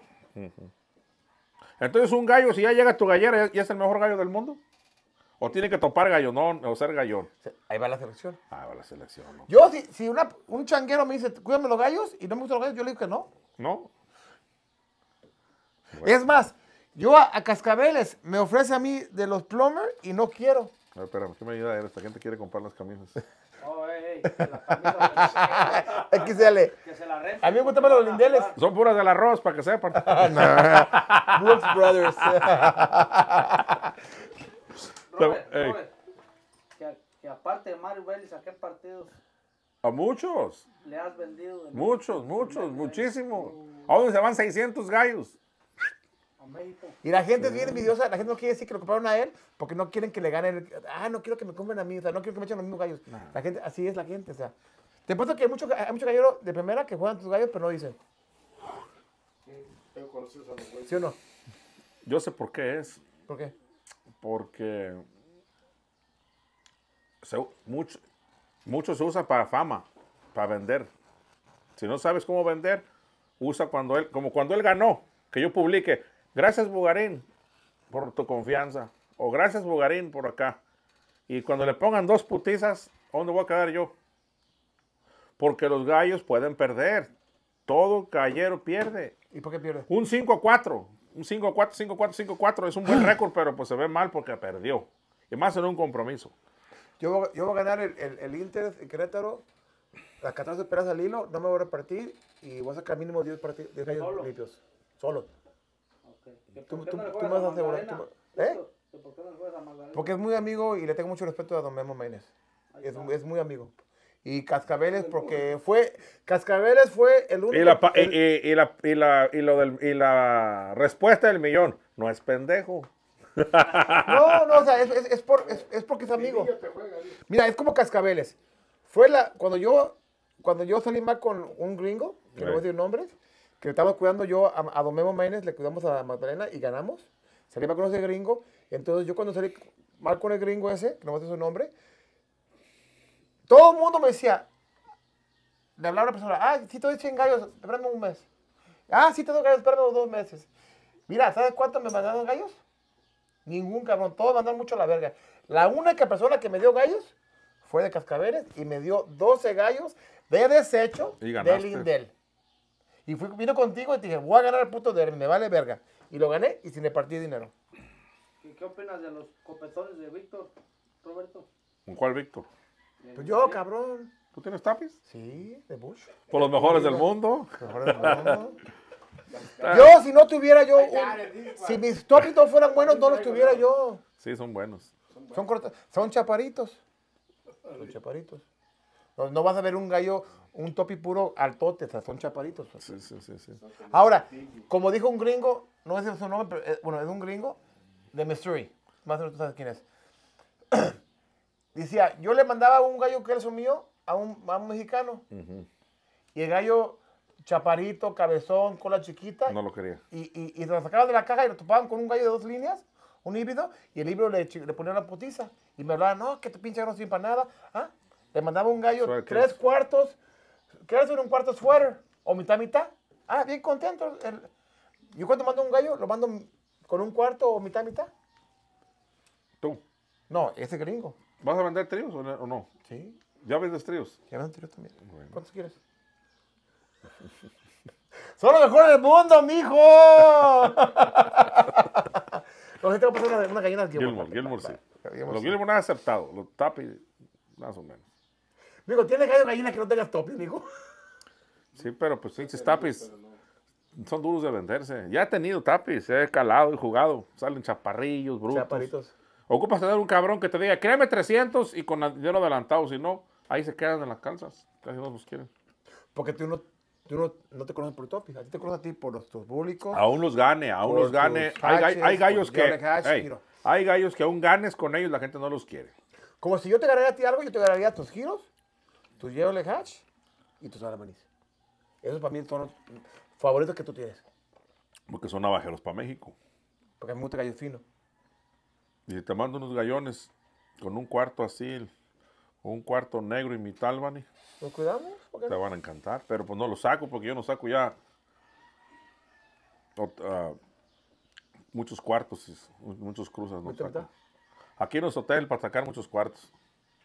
Entonces un gallo, si ya llega tu gallera, ya es el mejor gallo del mundo. O tiene que topar gallonón o ser gallón. Ahí va la selección. Ahí va la selección. Yo, si, si un changuero me dice, cuídame los gallos y no me gustan los gallos, yo le digo que no. No. Es más, yo a, Cascabeles me ofrece a mí de los Plumber y no quiero. A ver, espérame, ¿qué me ayuda Esta gente quiere comprar las camisas. Oh, hey, hey, que se Que se la A mí me gustan más los lindeles. Ah, Son puras del arroz, para que sepan. Brooks Brothers que, aparte de Mario Vélez, ¿a qué partidos? A muchos. Le has vendido. De muchos, muchos, muchísimo. ¿A dónde se van 600 gallos? A México. Y la gente es bien ah. envidiosa, la gente no quiere decir que lo compraron a él porque no quieren que le gane ah, no quiero que me compren a mí, o sea, no quiero que me echen los mismos gallos. La gente, así es la gente, o sea. Te puesto que hay muchos mucho galleros de primera que juegan tus gallos, pero no dicen. ¿Sí o no? Yo sé por qué es. ¿Por qué? porque se, mucho, se usa para fama, para vender. Si no sabes cómo vender, usa cuando él, como cuando él ganó, que yo publique, gracias Bugarín por tu confianza, o gracias Bugarín por acá. Y cuando le pongan dos putizas, ¿dónde voy a quedar yo? Porque los gallos pueden perder. Todo gallero pierde. ¿Y por qué pierde? Un 5 a 4 un 5-4, 5-4, 5-4 es un buen récord, pero pues se ve mal porque perdió. Y más en un compromiso. Yo, yo voy a ganar el, el, el Inter, Querétaro, las 14 esperas al hilo, no me voy a repartir y voy a sacar mínimo 10 partidos limpios. Solo. Okay. ¿Tú, no tú me vas a asegurar. ¿Eh? ¿Por qué no a Porque es muy amigo y le tengo mucho respeto a Don Memo Méndez. Es, es muy amigo y Cascabeles porque fue Cascabeles fue el único y la, y, y, y la, y lo del, y la respuesta del millón no es pendejo no no o sea es, es, porque es amigo mira es como Cascabeles fue la cuando yo cuando yo salí mal con un gringo que no voy a decir nombres que estaba cuidando yo a, domémo Maines le cuidamos a Magdalena y ganamos salí mal con ese gringo entonces yo cuando salí mal con el gringo ese que no voy a decir su nombre todo el mundo me decía, le hablaba a una persona, ah, si te doy 100 gallos, espérame un mes. Ah, si te doy gallos, espérame dos meses. Mira, ¿sabes cuántos me mandaron gallos? Ningún cabrón, todos mandaron mucho a la verga. La única persona que me dio gallos fue de Cascabeles y me dio 12 gallos de desecho del Indel. Y fui, vino contigo y te dije, voy a ganar el puto de me vale verga. Y lo gané y sin repartir dinero. ¿Y qué opinas de los copetones de Víctor, Roberto? ¿Con cuál Víctor? Pues yo, cabrón. ¿Tú tienes tapis? Sí, de Bush. Por los mejores del mundo. Mejores del mundo. yo, si no tuviera yo. si mis tapis no fueran buenos, no los tuviera yo. Sí, son buenos. Son, cortos, son chaparitos. Son chaparitos. No, vas a ver un gallo, un topi puro altote, son chaparitos. sí, sí, sí, Ahora, como dijo un gringo, no es su nombre, pero eh, bueno, es un gringo de mystery Más o menos tú sabes quién es. Decía, yo le mandaba un gallo queso mío a un, a un mexicano. Y el gallo chaparito, cabezón, cola chiquita. No lo quería. Y, y, lo sacaban de la caja y lo topaban con un gallo de dos líneas, un híbrido, y el híbrido le, le ponía la potiza. Y me hablaban, no, que tu pinche no sirve para nada. ¿Ah? Le mandaba un gallo tres cuartos, que en un cuarto sweater? o mitad, mitad. Ah, bien contento. El, yo cuando mando un gallo, lo mando con un cuarto o mitad, mitad. ¿Tú? No, ese gringo. ¿Vas a vender tríos o no? Sí. ¿Ya vendes tríos? Ya vendo tríos también. ¿Cuántos quieres? ¡Son los mejores del mundo, mijo! no, si tengo pasar una, gallina Gilmore. Gilmore, Gilmore sí. Los Gilmore han aceptado. Los tapi, más o menos. Mijo, ¿tienes gallinas que no tengas topis, mijo? Sí, pero pues pinches tapis son duros de venderse. Ya he tenido tapis, he calado y jugado. Salen chaparrillos, brutos. Chaparritos. Ocupas tener un cabrón que te diga, créeme 300 y con dinero adelantado. Si no, ahí se quedan en las calzas. Casi no los quieren. Porque tú no, te conoces por el topic. A ti te conoces a ti por tus públicos. Aún los gane, aún los gane. Hay, hay, gallos que... hay gallos que aún ganes con ellos, la gente no los quiere. Como si yo te ganara a ti algo, yo te ganaría tus giros, tus Yellow Hatch y tus Alamanis. Esos para mí son los favoritos que tú tienes. Porque son navajeros para México. Porque es mí me gusta gallo fino y te mando unos gallones con un cuarto así, un cuarto negro y mitad albany. nos cuidamos? Te van a encantar, pero pues no lo saco porque yo no saco ya ah, muchos cuartos, muchos cruzas. No Aquí en los hotel para sacar muchos cuartos.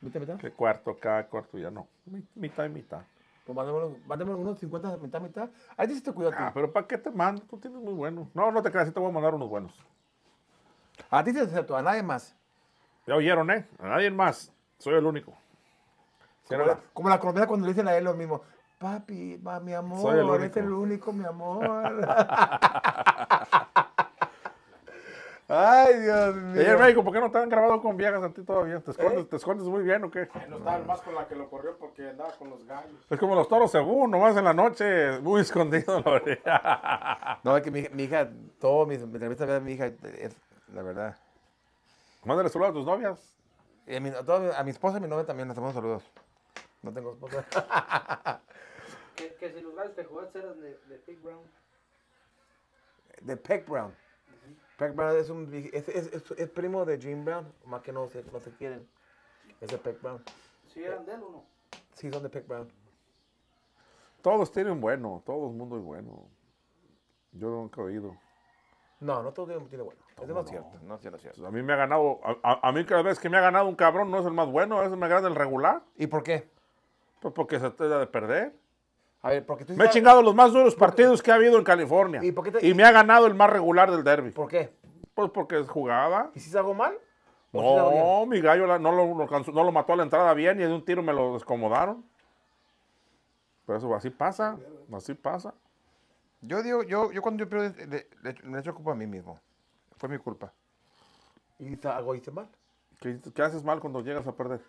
¿Mitad, y ¿Qué cuarto acá, cuarto ya? No, mitad y mitad. Pues unos 50, mitad, mitad. Ahí dice te cuido Ah, pero ¿para qué te mando? Tú tienes muy bueno. No, no te creas, te voy a mandar unos buenos. A ti te acepto, a nadie más. Ya oyeron, ¿eh? A nadie más. Soy el único. Como la, como colombiana cuando le dicen a él lo mismo. Papi, mi amor, Soy el eres el único, mi amor. Ay, Dios mío. Ayer médico, ¿por qué no te han grabado con viejas a ti todavía? ¿Te escondes, ¿Eh? ¿te escondes muy bien o qué? no estaba más con la que lo corrió porque andaba con los gallos. Es como los toros según, nomás en la noche, muy escondido. no, es que mi, hija, todo mis entrevistas mi hija, la verdad. Mándale saludos a tus novias. Eh, a, mi, esposa y a mi esposa y mi novia también les mando saludos. No tengo esposa. que, si los que jugaste eran de, de Brown. De Peck Brown. Peck Brown es, un, primo de Jim Brown, más que no se, no se quieren. Es de Peck Brown. ¿Sí eran de él o no? Sí, son de Peck Brown. Todos tienen bueno, todo el mundo es bueno. Yo nunca he oído. No, no todo el mundo tiene bueno no, es cierto, no, es cierto. A mí me ha ganado, a, mí cada vez que me ha ganado un cabrón no es el más bueno, es me gana el regular. ¿Y por qué? Pues porque se te da de perder. A ver, porque tú Me he chingado los más duros partidos que ha habido en California. ¿Y, por qué y me ha ganado el más regular del derby. ¿Por qué? Pues porque es jugada. ¿Y si se mal? No, mi gallo no, lo, no lo mató a la entrada bien y de un tiro me lo descomodaron. Pero eso así pasa, así pasa. Yo digo, yo, yo cuando yo pierdo, le, le, a mí mismo. Fue mi culpa. ¿Y algo hice mal? ¿Qué, haces mal cuando llegas a perder?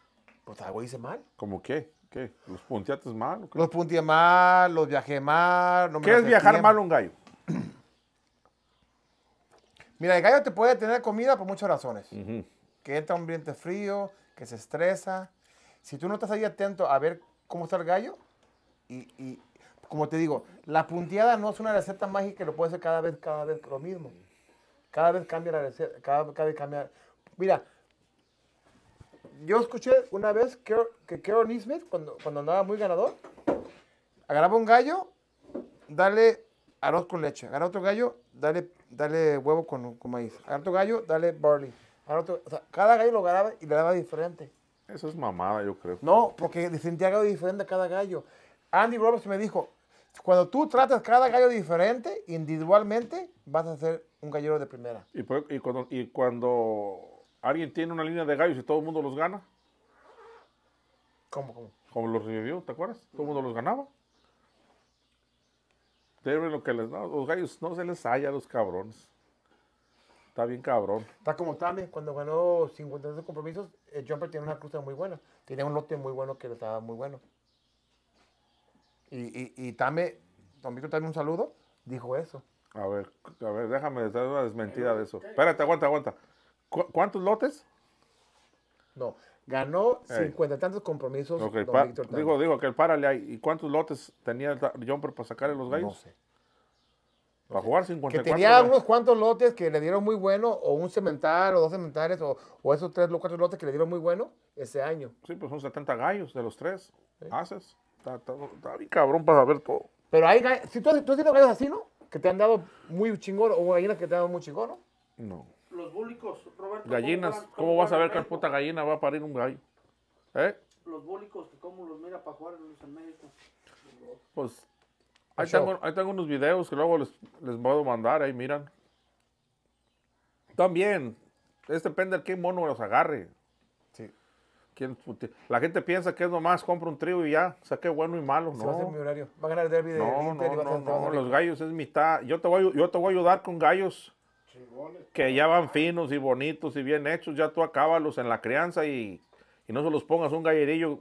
Pues algo hice mal. ¿Cómo qué? ¿Qué? ¿Los punteates mal? Los punteé mal, los viajé mal. No ¿Qué es viajar mal un gallo? Mira, el gallo te puede tener comida por muchas razones. Que entra un ambiente frío, que se estresa. Si tú no estás ahí atento a ver cómo está el gallo, y, y como te digo, la punteada no es una receta mágica que lo puede hacer cada vez, cada vez lo mismo. Cada vez cambia la receta, cada, cada, vez cambia. Mira, yo escuché una vez que, que Kieron cuando, cuando andaba muy ganador, agarraba un gallo, dale arroz con leche. Agarra otro gallo, dale, dale huevo con, con maíz. Agarra otro gallo, dale barley. o sea, cada gallo lo agarraba y le daba diferente. Eso es mamada, yo creo. No, porque sentía algo diferente a cada gallo. Andy Roberts me dijo, cuando tú tratas cada gallo diferente, individualmente, vas a hacer un gallero de primera. ¿Y, cuando, y cuando alguien tiene una línea de gallos y todo el mundo los gana. ¿Cómo, cómo? Como los revivió, ¿te acuerdas? Todo el mundo los ganaba. Deben lo que les no, Los gallos no se les halla a los cabrones. Está bien cabrón. Está como Tame, cuando ganó 52 compromisos, el eh, Jumper tiene una cruza muy buena. Tiene un lote muy bueno que le estaba muy bueno. Y, y, y Tame, también un saludo, dijo eso. A ver, a ver, déjame dar una desmentida de eso. Espérate, aguanta, aguanta. ¿Cuántos lotes? No, ganó cincuenta tantos compromisos. digo, digo que el párale hay. ¿Y cuántos lotes tenía el Jumper para sacar los gallos? No sé. Para cincuenta jugar 54. Que tenía unos cuantos lotes que le dieron muy bueno, o un cementar, o dos cementares, o, esos tres o cuatro lotes que le dieron muy bueno ese año. Sí, pues son 70 gallos de los tres. Haces. Está, bien cabrón para saber todo. Pero hay gallos. Si tú, tú has tenido gallos así, ¿no? que te han dado muy chingón o gallinas que te han dado muy chingón, ¿no? No. Los búlicos, Roberto. Gallinas, ¿cómo, vas a ver que puta gallina va a parir un gallo? ¿Eh? Los búlicos, que cómo los mira para jugar en México. Pues, pues ahí tengo, ahí tengo, unos videos que luego les, les puedo mandar, ahí miran. También, es este depende de qué mono los agarre. La gente piensa que es nomás compra un trío y ya, saqué bueno y malo. no. va a mi horario. Va a ganar el de no, no, no, no, los gallos es mitad. Yo te voy, yo te voy a ayudar con gallos que ya van finos y bonitos y bien hechos. Ya tú acábalos en la crianza y, y no se los pongas un gallerillo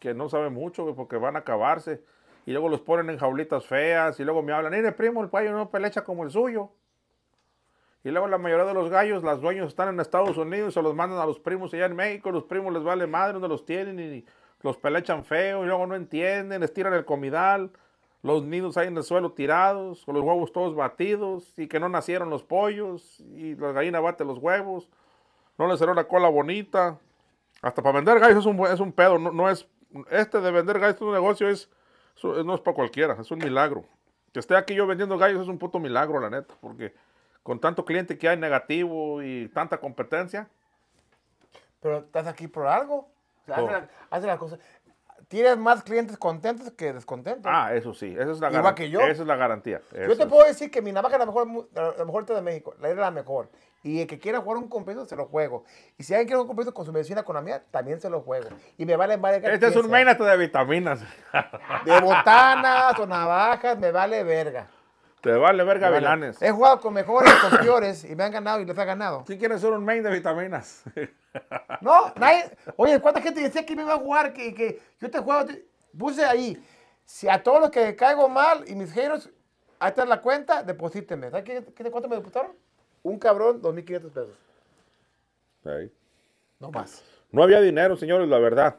que no sabe mucho porque van a acabarse. Y luego los ponen en jaulitas feas y luego me hablan, mire primo, el payo no pelecha como el suyo. Y luego la mayoría de los gallos, los dueños están en Estados Unidos, se los mandan a los primos allá en México, los primos les vale madre, no los tienen y los pelechan feo y luego no entienden, les tiran el comidal, los nidos ahí en el suelo tirados, con los huevos todos batidos y que no nacieron los pollos y la gallina bate los huevos, no les salió la cola bonita. Hasta para vender gallos es un, es un pedo, no, no es, este de vender gallos es un negocio, es, no es para cualquiera, es un milagro. Que esté aquí yo vendiendo gallos es un puto milagro, la neta, porque con tanto cliente que hay negativo y tanta competencia. Pero estás aquí por algo. O sea, Tienes más clientes contentos que descontentos. Ah, eso sí, esa es la garantía. que yo. es la garantía. yo te puedo decir que mi navaja es la mejor, mejor de México, la era la mejor. Y el que quiera jugar un compromiso, se lo juego. Y si alguien quiere un compromiso con su medicina, con la mía, también se lo juego. Y me vale verga. Este es un menato de vitaminas. De botanas o navajas, me vale verga. Te vale verga vale. He jugado con mejores, con peores, y me han ganado y les ha ganado. si quieres ser un main de vitaminas? no, nadie. Oye, ¿cuánta gente decía que me iba a jugar? Que, yo te juego. Puse ahí. Si a todos los que caigo mal y mis haters, ahí está la cuenta, deposítenme. ¿Sabes cuánto me depositaron? Un cabrón, 2.500 pesos. Ahí. No más. No había dinero, señores, la verdad.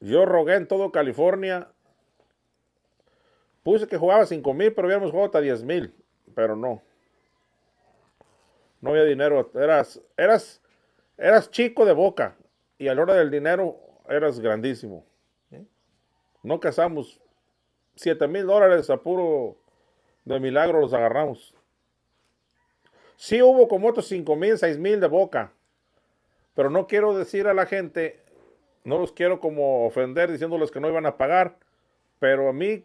Yo rogué en todo California Puse que jugaba 5 mil, pero habíamos jugado hasta 10 mil. Pero no. No había dinero. Eras, eras, eras chico de boca. Y a la hora del dinero eras grandísimo. No cazamos 7 mil dólares a puro de milagro los agarramos. Sí hubo como otros 5 mil, 6 mil de boca. Pero no quiero decir a la gente, no los quiero como ofender diciéndoles que no iban a pagar. Pero a mí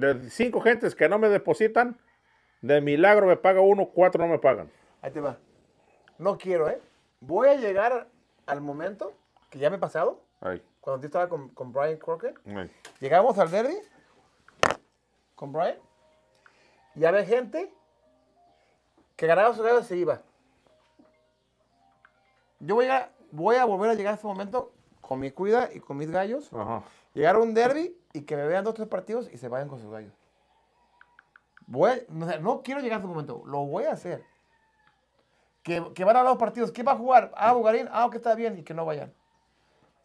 de cinco gentes que no me depositan, de milagro me paga uno, cuatro no me pagan. Ahí te va. No quiero, ¿eh? Voy a llegar al momento que ya me he pasado. Ay. Cuando yo estaba con, con Brian Crocker. Llegamos al derby con Brian. Y había gente que ganaba su y se iba. Yo voy a, voy a volver a llegar a ese momento con mi cuida y con mis gallos, llegar a un derby y que me vean dos o tres partidos y se vayan con sus gallos. no, quiero llegar a ese momento, lo voy a hacer. Que, van a los partidos, ¿qué va a jugar? Ah, Bugarín, ah, que está bien, y que no vayan.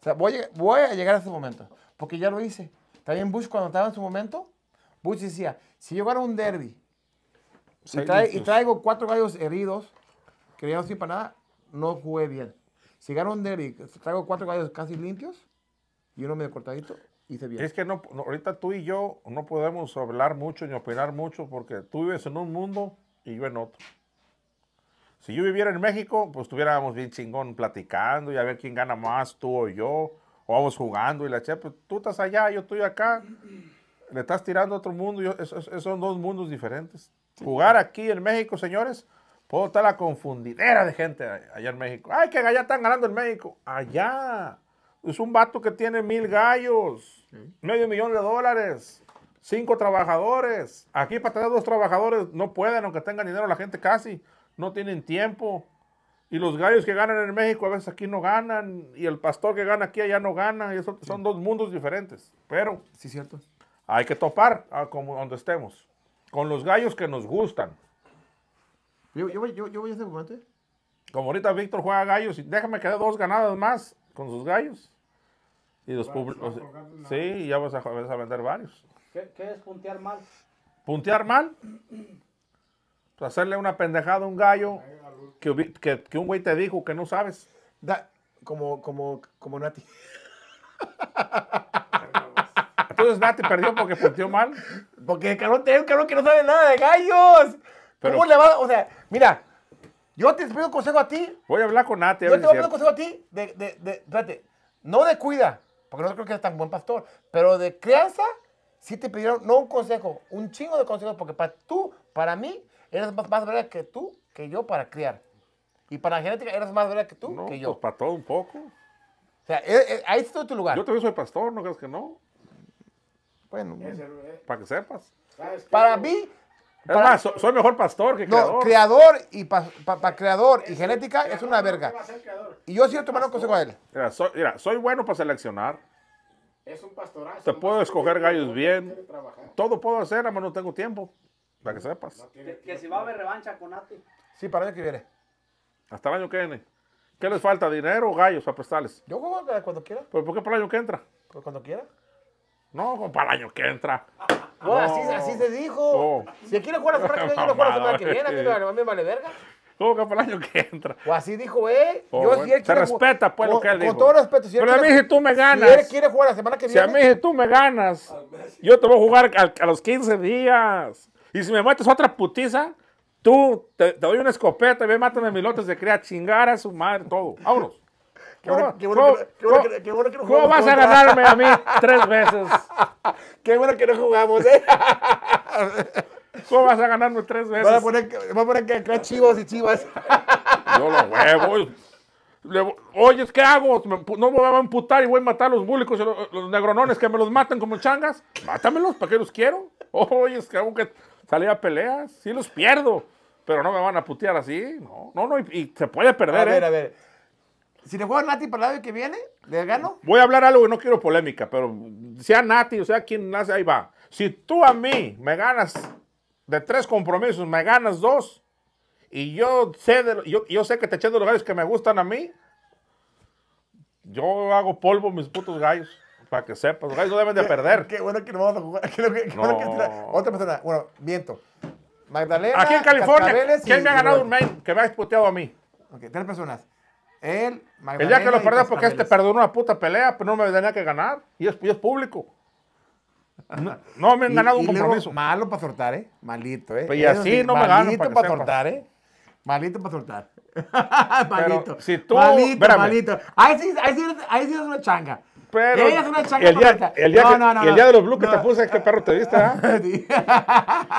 O sea, voy, a llegar a ese momento, porque ya lo hice. También Bush, cuando estaba en su momento, Bush decía, si yo gano un derby y, traigo cuatro gallos heridos, que ya no para nada, no jugué bien. Si gano un derby, traigo cuatro caballos casi limpios y uno medio cortadito, hice bien. Es que no, ahorita tú y yo no podemos hablar mucho ni opinar mucho porque tú vives en un mundo y yo en otro. Si yo viviera en México, pues estuviéramos bien chingón platicando y a ver quién gana más, tú o yo, o vamos jugando y la che, pues tú estás allá, yo estoy acá, le estás tirando a otro mundo, yo, son dos mundos diferentes. Jugar aquí en México, señores, Puedo estar la confundidera de gente allá en México. Ay, que allá están ganando en México. Allá. Es un vato que tiene mil gallos, medio millón de dólares, cinco trabajadores. Aquí para tener dos trabajadores no pueden, aunque tengan dinero la gente casi. No tienen tiempo. Y los gallos que ganan en México a veces aquí no ganan. Y el pastor que gana aquí allá no gana. Y son dos mundos diferentes. Pero. Sí, cierto. Hay que topar ah, como donde estemos. Con los gallos que nos gustan. Yo, voy a ser Como ahorita Víctor juega gallos, y déjame que dos ganadas más con sus gallos. Y los públicos. sí, y ya vas a, vender varios. ¿Qué, es puntear mal? ¿Puntear mal? hacerle una pendejada a un gallo que, un güey te dijo que no sabes. como, como, como Nati. Entonces Nati perdió porque punteó mal. Porque el cabrón, un cabrón que no sabe nada de gallos. ¿Cómo le va? O sea, mira, yo te pido consejo a ti. Voy a hablar con Nate. Yo te voy a consejo a ti de, no de cuida, porque no creo que eres tan buen pastor, pero de crianza sí te pidieron, no un consejo, un chingo de consejos, porque para tú, para mí, eres más, más verdad que tú, que yo para criar. Y para la genética eres más verdad que tú, que yo. Pues para todo un poco. O sea, e, e, ahí está tu lugar. Yo también soy pastor, ¿no crees que no? Bueno, para que sepas. Para mí, es más, soy, mejor pastor que creador. No, creador y para creador y genética es una verga. Y yo siento tomando consejo a él. Mira soy, bueno para seleccionar. Es un pastorazo. Te puedo escoger gallos bien. Todo puedo hacer, además no tengo tiempo. Para que sepas. que, si va a haber revancha con Ati. Sí, para el año que viene. Hasta el año que viene. ¿Qué les falta? ¿Dinero o gallos para prestarles? Yo eh, cuando quiera. ¿Pero por qué para el año que entra? Pues cuando quiera. No, para el año que entra así, se dijo. Si quiere jugar la semana que viene, yo lo juego la semana que viene. A mí, me vale verga. ¿Cómo que para el año que entra? O así dijo eh yo, si respeta, pues, lo que él dijo. Con todo respeto. Si Pero a mí si tú me ganas. Si él quiere jugar la semana que viene. Si a mí si tú me ganas, yo te voy a jugar a, los 15 días. Y si me matas otra putiza, tú te, doy una escopeta y me mátame mi milotes de crea, chingar a su madre, todo. Vámonos. ¿Cómo vas a ganarme a mí tres veces? Qué bueno que no jugamos, ¿eh? ¿Cómo vas a ganarme tres veces? Vamos a poner, voy a poner que acá chivos y chivas. Yo los huevo. Oye, ¿qué hago? No me voy a amputar y voy a matar a los búlicos y los, negronones que me los matan como changas. Mátamelos, ¿para qué los quiero? Oye, es que hago que salí a peleas. Sí los pierdo, pero no me van a putear así. No, no, no, y, se puede perder. A ver, ¿eh? a ver. Si le juego a Nati para el año que viene, ¿le gano? Voy a hablar algo y no quiero polémica, pero sea Nati o sea quien nace, ahí va. Si tú a mí me ganas de tres compromisos, me ganas dos, y yo sé, yo, yo sé que te eché de los gallos que me gustan a mí, yo hago polvo mis putos gallos. Para que sepas, los gallos no deben de perder. Qué bueno que no vamos a jugar. Otra persona, bueno, viento. Magdalena. Aquí en California, ¿quién me ha ganado un main que me ha disputeado a mí? Ok, tres personas el día que lo perdí porque este perdió una puta pelea, pero pues, no me tenía que ganar. Y es, público. No, me han ganado un compromiso. malo para soltar, ¿eh? Malito, ¿eh? Pues, y así no me ganan Malito para, soltar, ¿eh? Malito para soltar. malito. si malito, malito. Ahí sí, ahí, sí, ahí sí es una changa. Pero es una changa el día, el día, no, no, el día de los Blues que te puse, este perro te diste, ¿ah? ¿eh?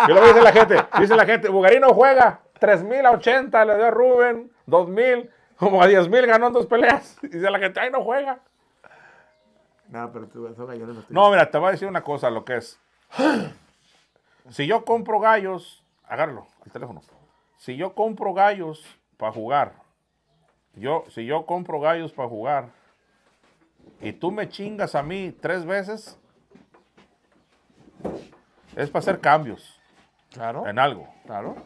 lo dice la gente, dice la gente, Bugarino juega 3.080, le dio a Rubén, 2.000 como a 10 mil ganó dos peleas. Y de la gente, ay, no juega. No, pero tú, no No, mira, te voy a decir una cosa, lo que es. Si yo compro gallos, agárralo el teléfono. Si yo compro gallos para jugar, yo, si yo compro gallos para jugar y tú me chingas a mí tres veces, es para hacer cambios. Claro. En algo. Claro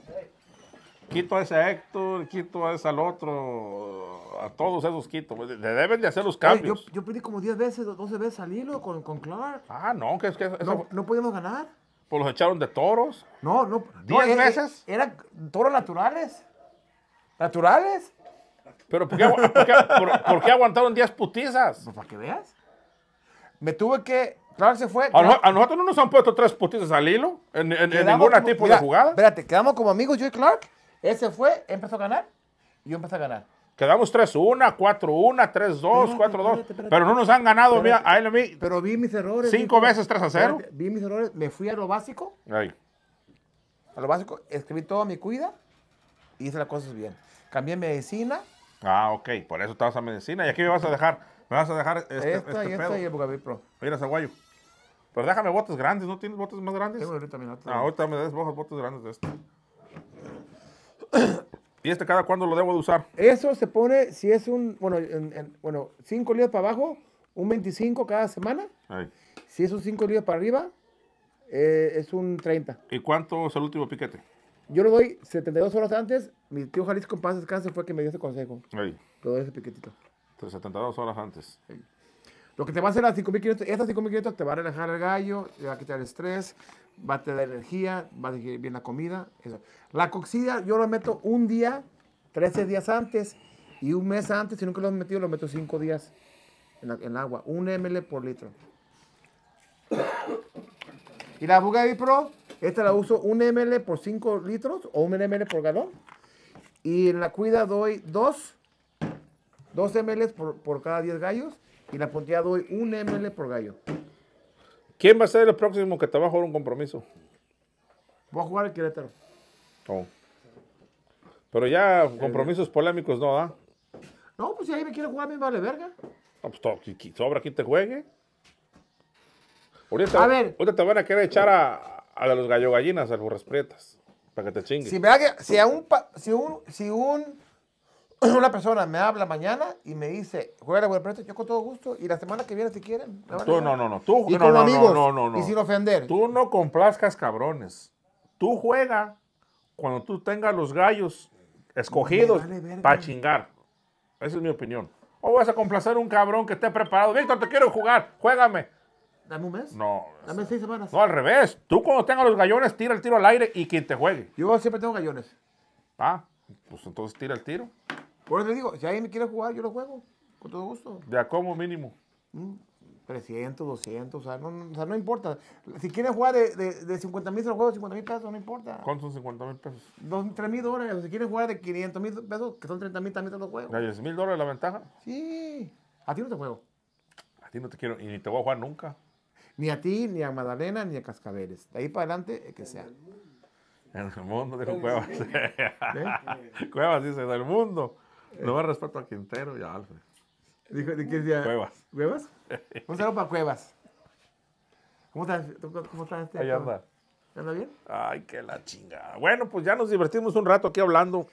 quito a ese Héctor, quito a ese al otro, a todos esos quito. le pues, deben de hacer los cambios. yo, pedí como 10 veces, 12 veces al hilo con, con Clark. Ah, no, que es que... no, podíamos ganar. Pues los echaron de toros. No, no. ¿Diez eh, eh, veces? Eran toros naturales. ¿Naturales? Pero ¿por qué, aguantaron 10 putizas? Pues para que veas. Me tuve que. Clark se fue. A, nosotros no nos han puesto tres putizas al hilo en, en, tipo de jugada. Espérate, quedamos como amigos yo y Clark. Ese fue, empezó a ganar y yo empecé a ganar. Quedamos 3-1, 4-1, 3-2, 4-2. Pero no nos han ganado, mira, a él vi. Pero vi mis errores. Cinco veces 3-0. Vi mis errores, me fui a lo básico. Ahí. A lo básico, escribí todo a mi cuida y hice las cosas bien. Cambié medicina. Ah, ok, por eso estabas a medicina. ¿Y aquí me vas a dejar? ¿Me vas a dejar este, esta, y esta y el Pro. Mira, Zaguayo. Pero déjame botes grandes, ¿no tienes botes más grandes? Tengo ahorita, mira. Ah, ahorita me des botes grandes de esto. ¿Y este cada cuándo lo debo de usar? Eso se pone, si es un, bueno, bueno 5 libras para abajo, un 25 cada semana. Si es un 5 libras para arriba, eh, es un 30. ¿Y cuánto es el último piquete? Yo lo doy 72 horas antes. Mi tío Jalisco en paz descanse fue que me dio ese consejo. doy ese piquetito. 72 horas antes. Lo que te va a hacer las 5.500, estas 5.500 te va a relajar el gallo, te va a quitar el estrés, va a dar energía, va a digerir bien la comida. Eso. La coxida yo la meto un día, 13 días antes y un mes antes. Si nunca lo he metido, lo meto 5 días en, la, agua. 1 ml por litro. y la Buga Pro, esta la uso 1 ml por 5 litros o 1 ml por galón. Y en la cuida doy 2, 2 ml por, por cada 10 gallos. Y en la puntilla doy 1 ml por gallo. ¿Quién va a ser el próximo que te va a jugar un compromiso? Voy a jugar el Querétaro. Oh. Pero ya compromisos polémicos no, ¿ah? No, pues si ahí me quiere jugar, a me vale verga. No, pues todo, sobra quien te juegue. Ahorita, a ver. ahorita te van a querer echar a, a los gallo gallinas, a los resprietas, para que te chinguen. Si, me haga, si, a un, si, un, si un una persona me habla mañana y me dice, juega buen presto, yo con todo gusto, y la semana que viene si quieren. no, no, no, tú, y no, y sin ofender. Tú no complazcas cabrones. Tú juega cuando tú tengas los gallos escogidos para chingar. Esa es mi opinión. O vas a complacer a un cabrón que esté preparado. Víctor, te quiero jugar, juégame. Dame un mes. No. Dame seis semanas. No, al revés. Tú cuando tengas los gallones, tira el tiro al aire y quien te juegue. Yo siempre tengo gallones. Ah, pues entonces tira el tiro. Por eso te digo, si alguien me quiere jugar, yo lo juego, con todo gusto. ¿De a cómo mínimo? 300, mm, 200, o sea, no, o sea, no importa. Si quieres jugar de, de, 50 mil, se lo juego de 50 mil pesos, no importa. ¿Cuántos son 50 mil pesos? 3 mil dólares. Si quieres jugar de 500 mil pesos, que son 30 mil, también te lo juego. ¿10 mil dólares la ventaja? Sí. A ti no te juego. A ti no te quiero, y ni te voy a jugar nunca. Ni a ti, ni a Madalena ni a Cascabeles. De ahí para adelante, que sea. En el mundo, dijo Cuevas. Cuevas dice, en el mundo. No a respeto a Quintero y a Alfred. Dijo, ¿de qué decía? Cuevas. ¿Cuevas? Un saludo para Cuevas. ¿Cómo estás? ¿Cómo estás? Este, ahí anda. ¿Anda bien? Ay, qué la chingada. Bueno, pues ya nos divertimos un rato aquí hablando.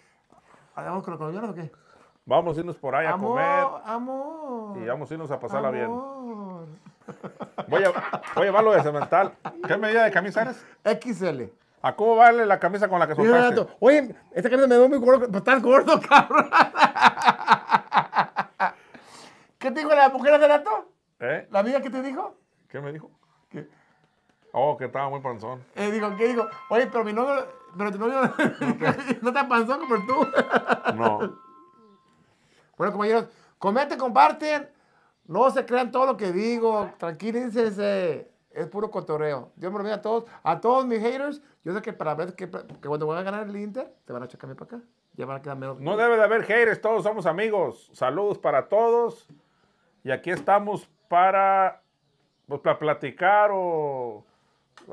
¿Vamos con los colombianos o qué? Vamos a irnos por ahí a comer. Amor. Y vamos a irnos a pasarla bien. Voy a, voy a llevarlo de cemental. ¿Qué medida de camisa eres? XL. ¿A cómo vale la camisa con la que soltaste? Oye, esta camisa me da muy gordo, pero estás gordo, cabrón. ¿Qué te dijo la mujer hace rato? ¿Eh? ¿La amiga qué te dijo? ¿Qué me dijo? ¿Qué? Oh, que estaba muy panzón. Eh, digo, ¿qué digo? Oye, pero mi novio, pero tu novio no está panzón como tú. no. Bueno, compañeros, comenten, comparten. No se crean todo lo que digo. Tranquilícense es puro cotorreo. Dios me lo a todos, a todos mis haters. Yo sé que para ver que, cuando voy a ganar el Inter, te van a chacarme para acá. Ya van a quedar menos. No debe de haber haters, todos somos amigos. Saludos para todos. Y aquí estamos para, pues, para platicar o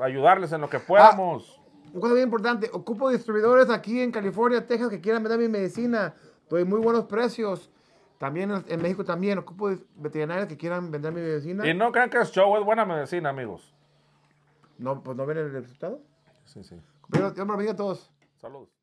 ayudarles en lo que ah, podamos. una cosa bien importante, ocupo distribuidores aquí en California, Texas, que quieran vender mi medicina. Doy muy buenos precios. También en México también ocupo veterinarios que quieran vender mi medicina. Y no crean que es show, es buena medicina, amigos. No, pues no ven el resultado. Sí, sí. Pero me lo a todos. Saludos.